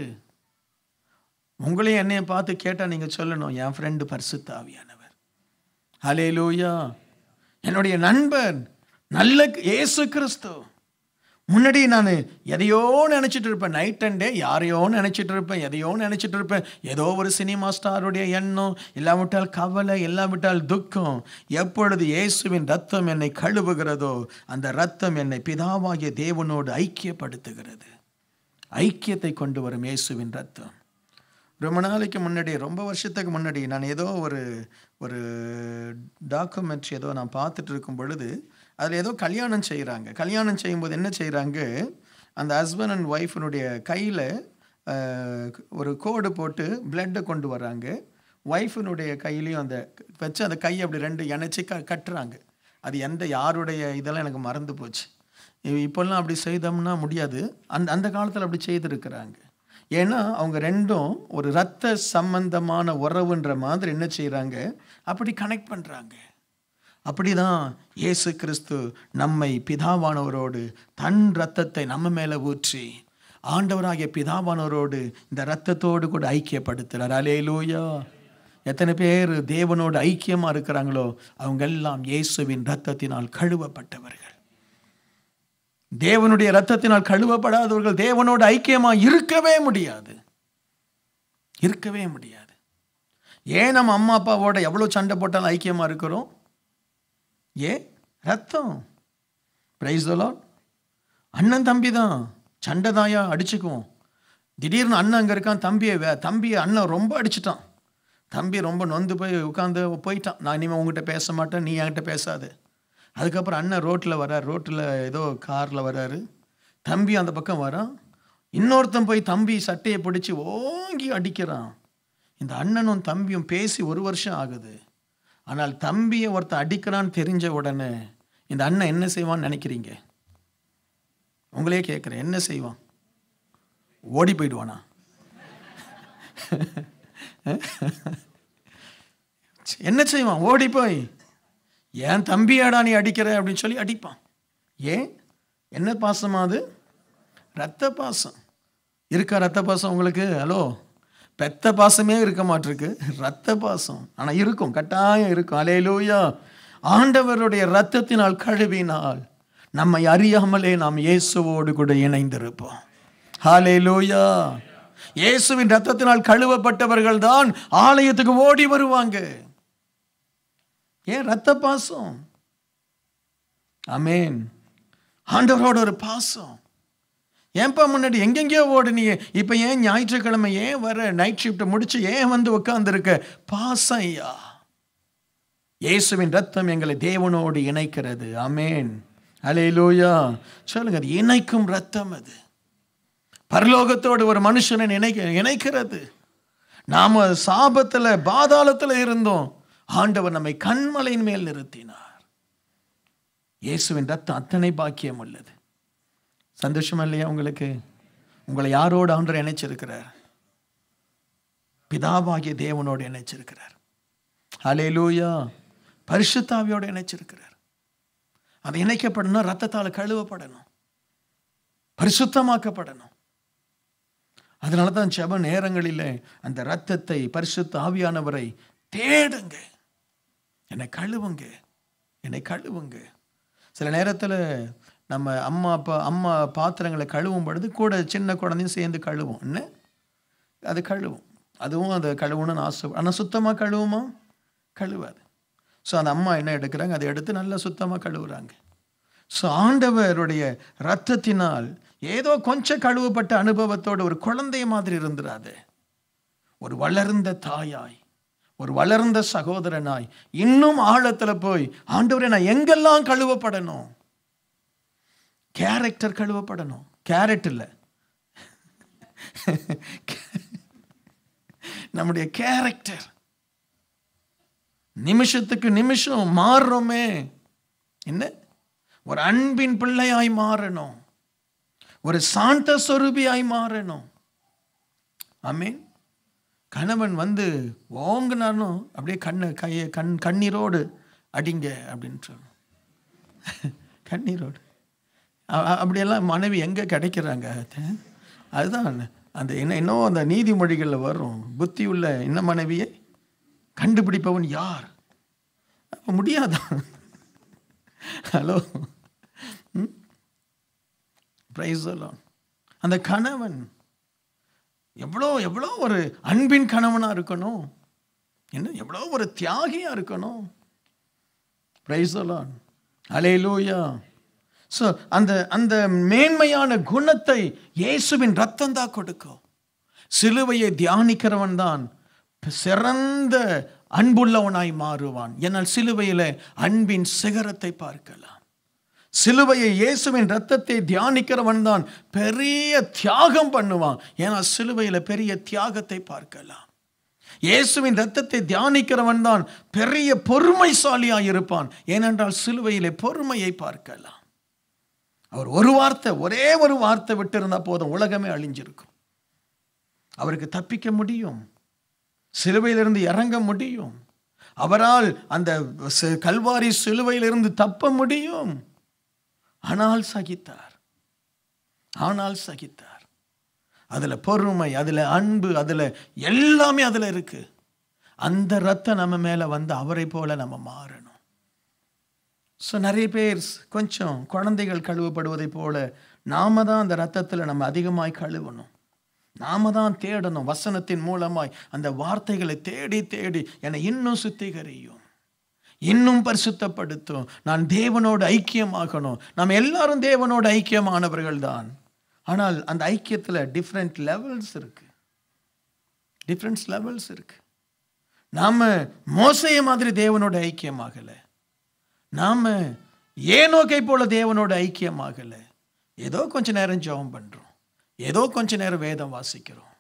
உங்களையும் என்னைய பார்த்து கேட்டால் நீங்கள் சொல்லணும் என் ஃப்ரெண்டு பரிசுத்தாவியானவர் ஹலே லூயா என்னுடைய நண்பன் நல்ல ஏசு கிறிஸ்துவ முன்னாடி நான் எதையோ நினச்சிட்டு இருப்பேன் நைட் அண்ட் டே யாரையோ நினச்சிட்டு இருப்பேன் எதையோ நினச்சிட்டு இருப்பேன் ஏதோ ஒரு சினிமா ஸ்டாருடைய எண்ணம் இல்லாவிட்டால் கவலை இல்லாவிட்டால் துக்கம் எப்பொழுது இயேசுவின் ரத்தம் என்னை கழுவுகிறதோ அந்த ரத்தம் என்னை பிதாவாகிய தேவனோடு ஐக்கியப்படுத்துகிறது ஐக்கியத்தை கொண்டு வரும் இயேசுவின் ரத்தம் ரொம்ப நாளைக்கு முன்னாடி ரொம்ப வருஷத்துக்கு முன்னாடி நான் ஏதோ ஒரு ஒரு டாக்குமெண்ட்ரி ஏதோ நான் பார்த்துட்டு இருக்கும் பொழுது அதில் ஏதோ கல்யாணம் செய்கிறாங்க கல்யாணம் செய்யும்போது என்ன செய்கிறாங்க அந்த ஹஸ்பண்ட் அண்ட் ஒய்ஃபினுடைய கையில் ஒரு கோடு போட்டு பிளட்டை கொண்டு வர்றாங்க ஒய்ஃபினுடைய கையிலையும் அந்த வச்சு அந்த கையை அப்படி ரெண்டு இணைச்சி க கட்டுறாங்க அது எந்த யாருடைய இதெல்லாம் எனக்கு மறந்து போச்சு இப்போல்லாம் அப்படி செய்தோம்னா முடியாது அந்த அந்த காலத்தில் அப்படி செய்திருக்கிறாங்க ஏன்னா அவங்க ரெண்டும் ஒரு ரத்த சம்பந்தமான உறவுன்ற மாதிரி என்ன செய்கிறாங்க அப்படி கனெக்ட் பண்ணுறாங்க அப்படி தான் இயேசு கிறிஸ்து நம்மை பிதாவானவரோடு தன் ரத்தத்தை நம்ம மேலே ஊற்றி ஆண்டவராகிய பிதாவானவரோடு இந்த ரத்தத்தோடு கூட ஐக்கியப்படுத்துகிறார் அலே லூயா எத்தனை பேர் தேவனோடு ஐக்கியமாக இருக்கிறாங்களோ அவங்க எல்லாம் இயேசுவின் ரத்தத்தினால் கழுவப்பட்டவர்கள் தேவனுடைய ரத்தத்தினால் கழுவப்படாதவர்கள் தேவனோடு ஐக்கியமாக இருக்கவே முடியாது இருக்கவே முடியாது ஏன் நம்ம அம்மா அப்பாவோட எவ்வளோ சண்டை போட்டாலும் ஐக்கியமாக இருக்கிறோம் ஏ ரத்தம் பிரைஸ் தலால் அண்ணன் தம்பி தான் சண்டை தாயா அடிச்சுக்குவோம் திடீர்னு அண்ணன் அங்கே இருக்கான் தம்பியை வே தம்பியை அண்ணன் ரொம்ப அடிச்சிட்டான் தம்பி ரொம்ப நொந்து போய் உட்காந்து போயிட்டான் நான் இனிமேல் உங்ககிட்ட பேச மாட்டேன் நீ என்கிட்ட பேசாது அதுக்கப்புறம் அண்ணன் ரோட்டில் வரார் ரோட்டில் ஏதோ காரில் வராரு தம்பி அந்த பக்கம் வரான் இன்னொருத்தன் போய் தம்பி சட்டையை பிடிச்சி ஓங்கி அடிக்கிறான் இந்த அண்ணனும் தம்பியும் பேசி ஒரு வருஷம் ஆகுது ஆனால் தம்பியை ஒருத்தன் அடிக்கிறான்னு தெரிஞ்ச உடனே இந்த அண்ணன் என்ன செய்வான்னு நினைக்கிறீங்க உங்களே கேட்குறேன் என்ன செய்வான் ஓடி போயிடுவானா என்ன செய்வான் ஓடி போய் ஏன் தம்பியாடா நீ அடிக்கிற அப்படின்னு சொல்லி அடிப்பான் ஏன் என்ன பாசமா அது ரத்த பாசம் இருக்கா ரத்த பாசம் உங்களுக்கு ஹலோ பெத்த பாசமே இருக்க மாட்டிருக்கு ரத்த பாசம் ஆனால் இருக்கும் கட்டாயம் இருக்கும் லூயா ஆண்டவருடைய ரத்தத்தினால் கழுவினால் நம்மை அறியாமலே நாம் இயேசுவோடு கூட இணைந்திருப்போம் ஹாலே லூயா இயேசுவின் ரத்தத்தினால் கழுவப்பட்டவர்கள் தான் ஆலயத்துக்கு ஓடி வருவாங்க ஏன் ரத்த பாசம் அமேன் ஆண்டவரோட ஒரு பாசம் ஏன்பா முன்னாடி எங்கெங்கேயோ ஓடுனியே இப்போ ஏன் ஞாயிற்றுக்கிழமை ஏன் வர நைட் ஷிஃப்ட்டை முடித்து ஏன் வந்து உட்காந்துருக்க பாசம் ஐயா இயேசுவின் ரத்தம் எங்களை தேவனோடு இணைக்கிறது அமேன் அலே லூயா சொல்லுங்க அது இணைக்கும் ரத்தம் அது பரலோகத்தோடு ஒரு மனுஷனை இணைக்க இணைக்கிறது நாம் சாபத்தில் பாதாளத்தில் இருந்தோம் ஆண்டவர் நம்மை கண்மலையின் மேல் நிறுத்தினார் இயேசுவின் ரத்தம் அத்தனை பாக்கியம் உள்ளது சந்தோஷம் இல்லையா உங்களுக்கு உங்களை யாரோடு ஆண்டர் இணைச்சிருக்கிறார் பிதாவாகிய தேவனோடு இணைச்சிருக்கிறார் அலே லூயா பரிசுத்தாவியோடு இணைச்சிருக்கிறார் அதை இணைக்கப்படணும் ரத்தத்தால் கழுவப்படணும் பரிசுத்தமாக்கப்படணும் அதனால தான் செப நேரங்களில் அந்த ரத்தத்தை பரிசுத்த ஆவியானவரை தேடுங்க என்னை கழுவுங்க என்னை கழுவுங்க சில நேரத்தில் நம்ம அம்மா அப்பா அம்மா பாத்திரங்களை கழுவும் பொழுது கூட சின்ன குழந்தையும் சேர்ந்து கழுவும் என்ன அது கழுவும் அதுவும் அதை கழுவுணும்னு ஆசை ஆனால் சுத்தமாக கழுவுமா கழுவாது ஸோ அந்த அம்மா என்ன எடுக்கிறாங்க அதை எடுத்து நல்லா சுத்தமாக கழுவுறாங்க ஸோ ஆண்டவருடைய ரத்தத்தினால் ஏதோ கொஞ்சம் கழுவப்பட்ட அனுபவத்தோடு ஒரு குழந்தை மாதிரி இருந்துடாது ஒரு வளர்ந்த தாயாய் ஒரு வளர்ந்த சகோதரனாய் இன்னும் ஆழத்தில் போய் ஆண்டவரை நான் எங்கெல்லாம் கழுவப்படணும் கேரக்டர் கழுவப்படணும் கேரட் இல்லை நம்முடைய கேரக்டர் நிமிஷத்துக்கு நிமிஷம் மாறுறோமே என்ன ஒரு அன்பின் பிள்ளையாய் மாறணும் ஒரு சாந்த சொருபியாய் மாறணும் ஆமீன் கணவன் வந்து ஓங்கினானும் அப்படியே கண்ணு கையை கண் கண்ணீரோடு அடிங்க அப்படின்ட்டு கண்ணீரோடு அப்படியெல்லாம் மனைவி எங்கே கிடைக்கிறாங்க அதுதான் அந்த என்ன இன்னும் அந்த நீதிமொழிகளில் வரும் புத்தி உள்ள என்ன மனைவியை கண்டுபிடிப்பவன் யார் முடியாதான் ஹலோ ப்ரைஸ் அந்த கணவன் எவ்வளோ எவ்வளோ ஒரு அன்பின் கணவனாக இருக்கணும் என்ன எவ்வளோ ஒரு தியாகியாக இருக்கணும் ப்ரைஸ் அலே லூயா ஸோ அந்த அந்த மேன்மையான குணத்தை இயேசுவின் ரத்தம் தான் கொடுக்கும் சிலுவையை தியானிக்கிறவன் தான் சிறந்த அன்புள்ளவனாய் மாறுவான் என்னால் சிலுவையில் அன்பின் சிகரத்தை பார்க்கலாம் சிலுவையை இயேசுவின் ரத்தத்தை தியானிக்கிறவன் தான் பெரிய தியாகம் பண்ணுவான் ஏன்னா சிலுவையில் பெரிய தியாகத்தை பார்க்கலாம் இயேசுவின் ரத்தத்தை தியானிக்கிறவன் தான் பெரிய பொறுமைசாலியாக இருப்பான் ஏனென்றால் சிலுவையிலே பொறுமையை பார்க்கலாம் அவர் ஒரு வார்த்தை ஒரே ஒரு வார்த்தை விட்டிருந்தா போதும் உலகமே அழிஞ்சிருக்கும் அவருக்கு தப்பிக்க முடியும் சிலுவையிலிருந்து இறங்க முடியும் அவரால் அந்த கல்வாரி சிலுவையிலிருந்து தப்ப முடியும் ஆனால் சகித்தார் ஆனால் சகித்தார் அதில் பொறுமை அதில் அன்பு அதில் எல்லாமே அதில் இருக்குது அந்த ரத்தம் நம்ம மேலே வந்து அவரை போல நம்ம மாறணும் ஸோ நிறைய பேர் கொஞ்சம் குழந்தைகள் கழுவப்படுவதை போல நாம தான் அந்த ரத்தத்தில் நம்ம அதிகமாய் கழுவணும் நாம தான் தேடணும் வசனத்தின் மூலமாய் அந்த வார்த்தைகளை தேடி தேடி என்னை இன்னும் சுத்திகரியும் இன்னும் பரிசுத்தப்படுத்தும் நான் தேவனோடு ஐக்கியமாகணும் நாம் எல்லாரும் தேவனோடு ஐக்கியமானவர்கள் தான் ஆனால் அந்த ஐக்கியத்தில் டிஃப்ரெண்ட் லெவல்ஸ் இருக்குது டிஃப்ரெண்ட் லெவல்ஸ் இருக்குது நாம் மோசைய மாதிரி தேவனோட ஐக்கியமாகலை நாம் ஏனோக்கை போல தேவனோட ஐக்கியமாகலை ஏதோ கொஞ்ச நேரம் ஜெபம் பண்ணுறோம் ஏதோ கொஞ்ச நேரம் வேதம் வாசிக்கிறோம்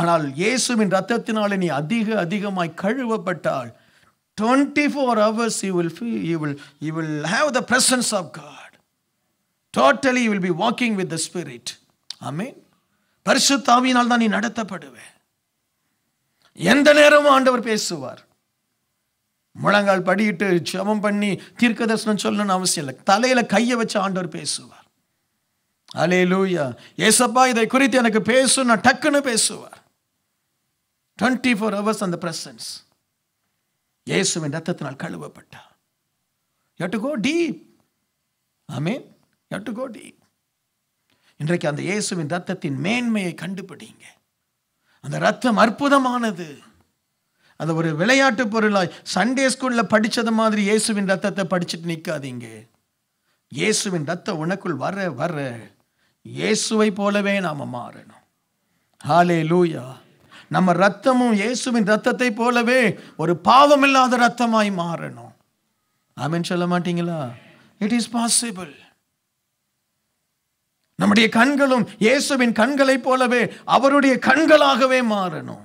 ஆனால் இயேசுவின் ரத்தத்தினால் நீ அதிக அதிகமாய் கழுவப்பட்டால் twenty four hours you will you will you will have the presence of God totally you will be walking with the spirit பரிசு பரிசுத்தாவியினால் தான் நீ நடத்தப்படுவேன் எந்த நேரமும் ஆண்டவர் பேசுவார் முழங்கால் படியிட்டு சமம் பண்ணி தீர்க்க தரிசனம் சொல்லணும்னு அவசியம் இல்லை தலையில் கையை வச்சு ஆண்டவர் பேசுவார் அலே லூயா ஏசப்பா இதை குறித்து எனக்கு பேசும் நான் டக்குன்னு பேசுவார் டுவெண்ட்டி ஃபோர் ஹவர்ஸ் அந்த பிரசன்ஸ் இயேசுவின் ரத்தத்தினால் கழுவப்பட்டார் யட்டு கோ டீப் ஆமீன் யட்டு கோ டீப் இன்றைக்கு அந்த இயேசுவின் ரத்தத்தின் மேன்மையை கண்டுபிடிங்க அந்த ரத்தம் அற்புதமானது அது ஒரு விளையாட்டு பொருளாய் சண்டே ஸ்கூலில் படித்தது மாதிரி இயேசுவின் ரத்தத்தை படிச்சுட்டு நிற்காதீங்க இயேசுவின் ரத்தம் உனக்குள் வர வர இயேசுவை போலவே நாம் மாறணும் ஹாலே லூயா நம்ம ரத்தமும் இயேசுவின் ரத்தத்தை போலவே ஒரு பாவமில்லாத ரத்தமாய் மாறணும் ஆமின் சொல்ல மாட்டீங்களா இட் இஸ் பாசிபிள் நம்முடைய கண்களும் இயேசுவின் கண்களைப் போலவே அவருடைய கண்களாகவே மாறணும்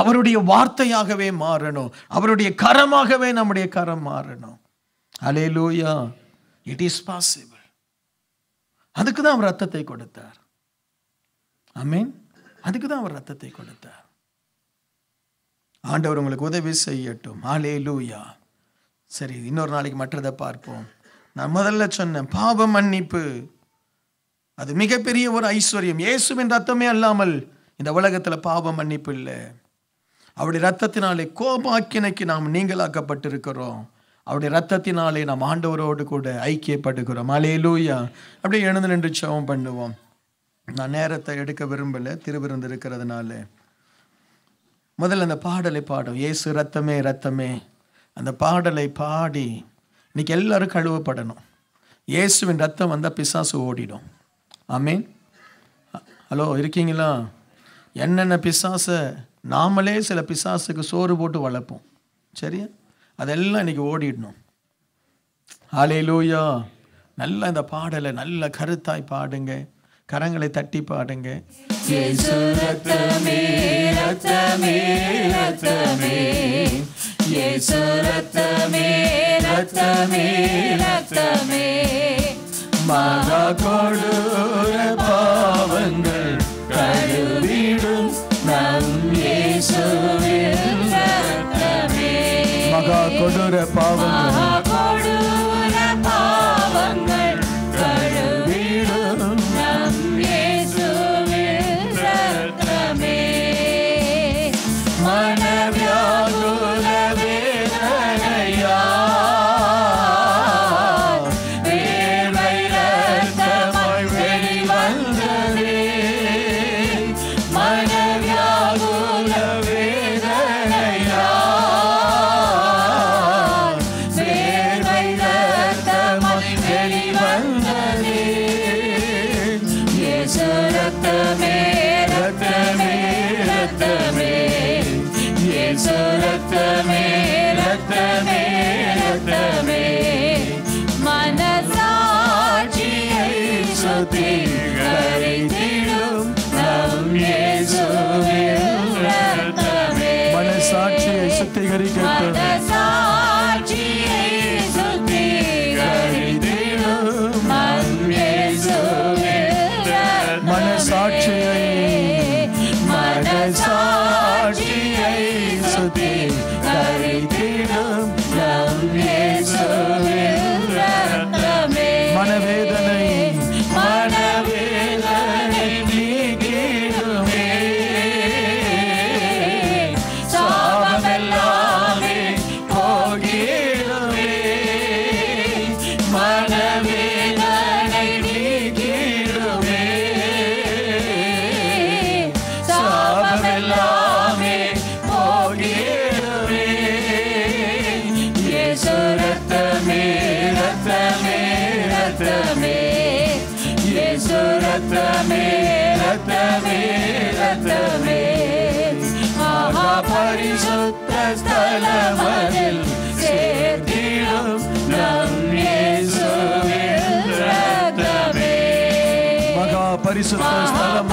அவருடைய வார்த்தையாகவே மாறணும் அவருடைய கரமாகவே நம்முடைய கரம் மாறணும் அலே லூயா இட் இஸ் பாசிபிள் அதுக்கு தான் அவர் ரத்தத்தை கொடுத்தார் அமீன் அதுக்கு தான் அவர் ரத்தத்தை கொடுத்தார் ஆண்டவர் உங்களுக்கு உதவி செய்யட்டும் அலே லூயா சரி இன்னொரு நாளைக்கு மற்றதை பார்ப்போம் நான் முதல்ல சொன்னேன் பாவ மன்னிப்பு அது மிகப்பெரிய ஒரு ஐஸ்வர்யம் இயேசுவின் ரத்தமே அல்லாமல் இந்த உலகத்தில் பாவ மன்னிப்பு இல்லை அவருடைய ரத்தத்தினாலே கோபாக்கினைக்கு நாம் நீங்களாக்கப்பட்டிருக்கிறோம் அவருடைய ரத்தத்தினாலே நாம் ஆண்டவரோடு கூட ஐக்கியப்படுகிறோம் லூயா அப்படியே எழுந்து நின்று சவம் பண்ணுவோம் நான் நேரத்தை எடுக்க விரும்பலை திருவிருந்து இருக்கிறதுனால முதல்ல அந்த பாடலை பாடும் ஏசு ரத்தமே ரத்தமே அந்த பாடலை பாடி இன்னைக்கு எல்லோரும் கழுவப்படணும் இயேசுவின் ரத்தம் வந்தால் பிசாசு ஓடிடும் ஆமீன் ஹலோ இருக்கீங்களா என்னென்ன பிசாசை நாமளே சில பிசாசுக்கு சோறு போட்டு வளர்ப்போம் சரியா அதெல்லாம் இன்னைக்கு ஓடிடணும் ஆலே லூயா நல்ல இந்த பாடலை நல்ல கருத்தாய் பாடுங்க கரங்களை தட்டி பாடுங்க மகா கொடு பாவங்கள் கழுவிடும் மகா கொடூர பாவங்கள் சகலமதில் சேர்த்திடும் நம் இயேசுவின் ரத்தமே மகா பரிசுத்த ஸ்தலம்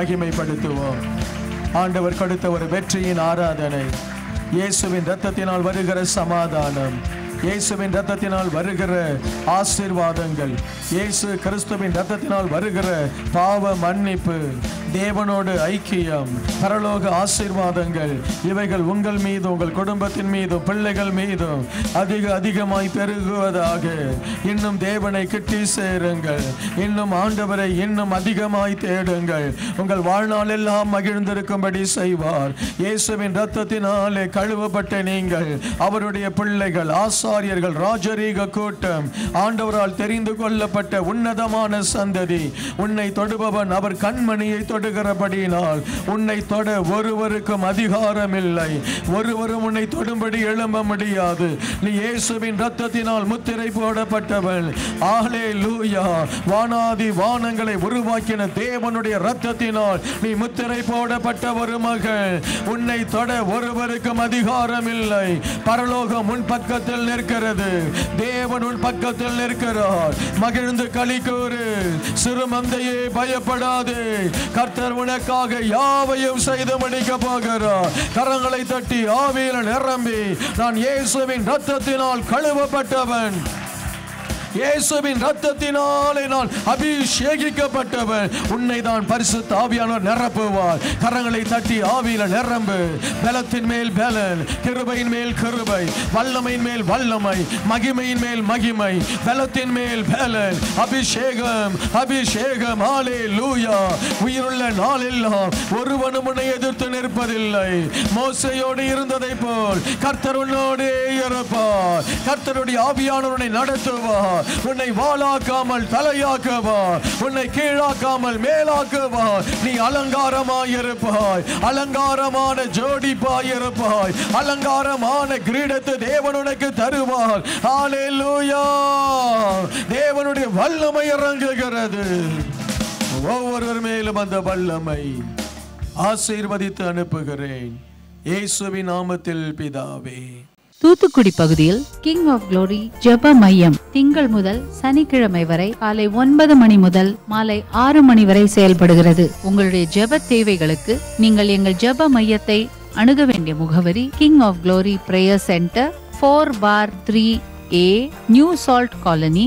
மகிமைப்படுத்துவோம் ஆண்டவர் கொடுத்த ஒரு வெற்றியின் ஆராதனை இயேசுவின் ரத்தத்தினால் வருகிற சமாதானம் இயேசுவின் ரத்தத்தினால் வருகிற ஆசீர்வாதங்கள் இயேசு கிறிஸ்துவின் ரத்தத்தினால் வருகிற பாவ மன்னிப்பு தேவனோடு ஐக்கியம் பரலோக ஆசீர்வாதங்கள் இவைகள் உங்கள் மீது உங்கள் குடும்பத்தின் மீதும் பிள்ளைகள் மீதும் அதிக அதிகமாய் பெருகுவதாக இன்னும் தேவனை கிட்டி சேருங்கள் இன்னும் ஆண்டவரை இன்னும் அதிகமாய் தேடுங்கள் உங்கள் வாழ்நாள் எல்லாம் மகிழ்ந்திருக்கும்படி செய்வார் இயேசுவின் ரத்தத்தினாலே கழுவப்பட்ட நீங்கள் அவருடைய பிள்ளைகள் ஆசாரியர்கள் ராஜரீக கூட்டம் ஆண்டவரால் தெரிந்து கொள்ளப்பட்ட உன்னதமான சந்ததி உன்னை தொடுபவன் அவர் கண்மணியை தொடு தொடுகிறபடியினால் உன்னை தொட ஒருவருக்கும் அதிகாரம் இல்லை ஒருவரும் உன்னை தொடும்படி எழும்ப முடியாது நீ இயேசுவின் ரத்தத்தினால் முத்திரை போடப்பட்டவன் ஆலே லூயா வானாதி வானங்களை உருவாக்கின தேவனுடைய ரத்தத்தினால் நீ முத்திரை போடப்பட்ட ஒரு மகள் உன்னை தொட ஒருவருக்கும் அதிகாரம் இல்லை பரலோகம் உன் பக்கத்தில் நிற்கிறது தேவன் உன் பக்கத்தில் நிற்கிறார் மகிழ்ந்து களி கூறு சிறுமந்தையே பயப்படாது கர் கர்த்தர் உனக்காக யாவையும் செய்து முடிக்க போகிறார் கரங்களை தட்டி ஆவியில நிரம்பி நான் இயேசுவின் ரத்தத்தினால் கழுவப்பட்டவன் இயேசுவின் ரத்தத்தினாலே நான் அபிஷேகிக்கப்பட்டவர் உன்னை தான் பரிசுத்த ஆவியானவர் நிரப்புவார் கரங்களை தட்டி ஆவியில நிரம்பு பலத்தின் மேல் பலன் கிருபையின் மேல் கிருபை வல்லமையின் மேல் வல்லமை மகிமையின் மேல் மகிமை பலத்தின் மேல் பலன் அபிஷேகம் அபிஷேகம் ஆலே லூயா உயிருள்ள நாளெல்லாம் ஒருவனும் உன்னை எதிர்த்து நிற்பதில்லை மோசையோடு இருந்ததை போல் கர்த்தருனோடே இருப்பார் கர்த்தருடைய ஆவியானவனை நடத்துவார் உன்னை வாழாக்காமல் தலையாக்குவார் உன்னை கீழாக்காமல் மேலாக்குவார் நீ அலங்காரமாயிருப்பாய் அலங்காரமான ஜோடிப்பாயிருப்பாய் அலங்காரமான கிரீடத்தை தேவன் உனக்கு தருவார் தேவனுடைய வல்லமை இறங்குகிறது ஒவ்வொருவர் மேலும் அந்த வல்லமை ஆசீர்வதித்து அனுப்புகிறேன் இயேசுவின் நாமத்தில் பிதாவே தூத்துக்குடி பகுதியில் கிங் ஆஃப் குளோரி ஜெப மையம் திங்கள் முதல் சனிக்கிழமை வரை காலை ஒன்பது மணி முதல் மாலை ஆறு மணி வரை செயல்படுகிறது உங்களுடைய ஜெப தேவைகளுக்கு நீங்கள் எங்கள் ஜெப மையத்தை அணுக வேண்டிய முகவரி King of Glory Prayer Centre four bar three A New Salt Colony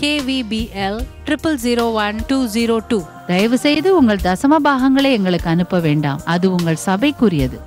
KVPL triple zero one two zero two தயவு செய்து உங்கள் தசம பாகங்களை எங்களுக்கு அனுப்ப வேண்டாம் அது உங்கள் சபைக்குரியது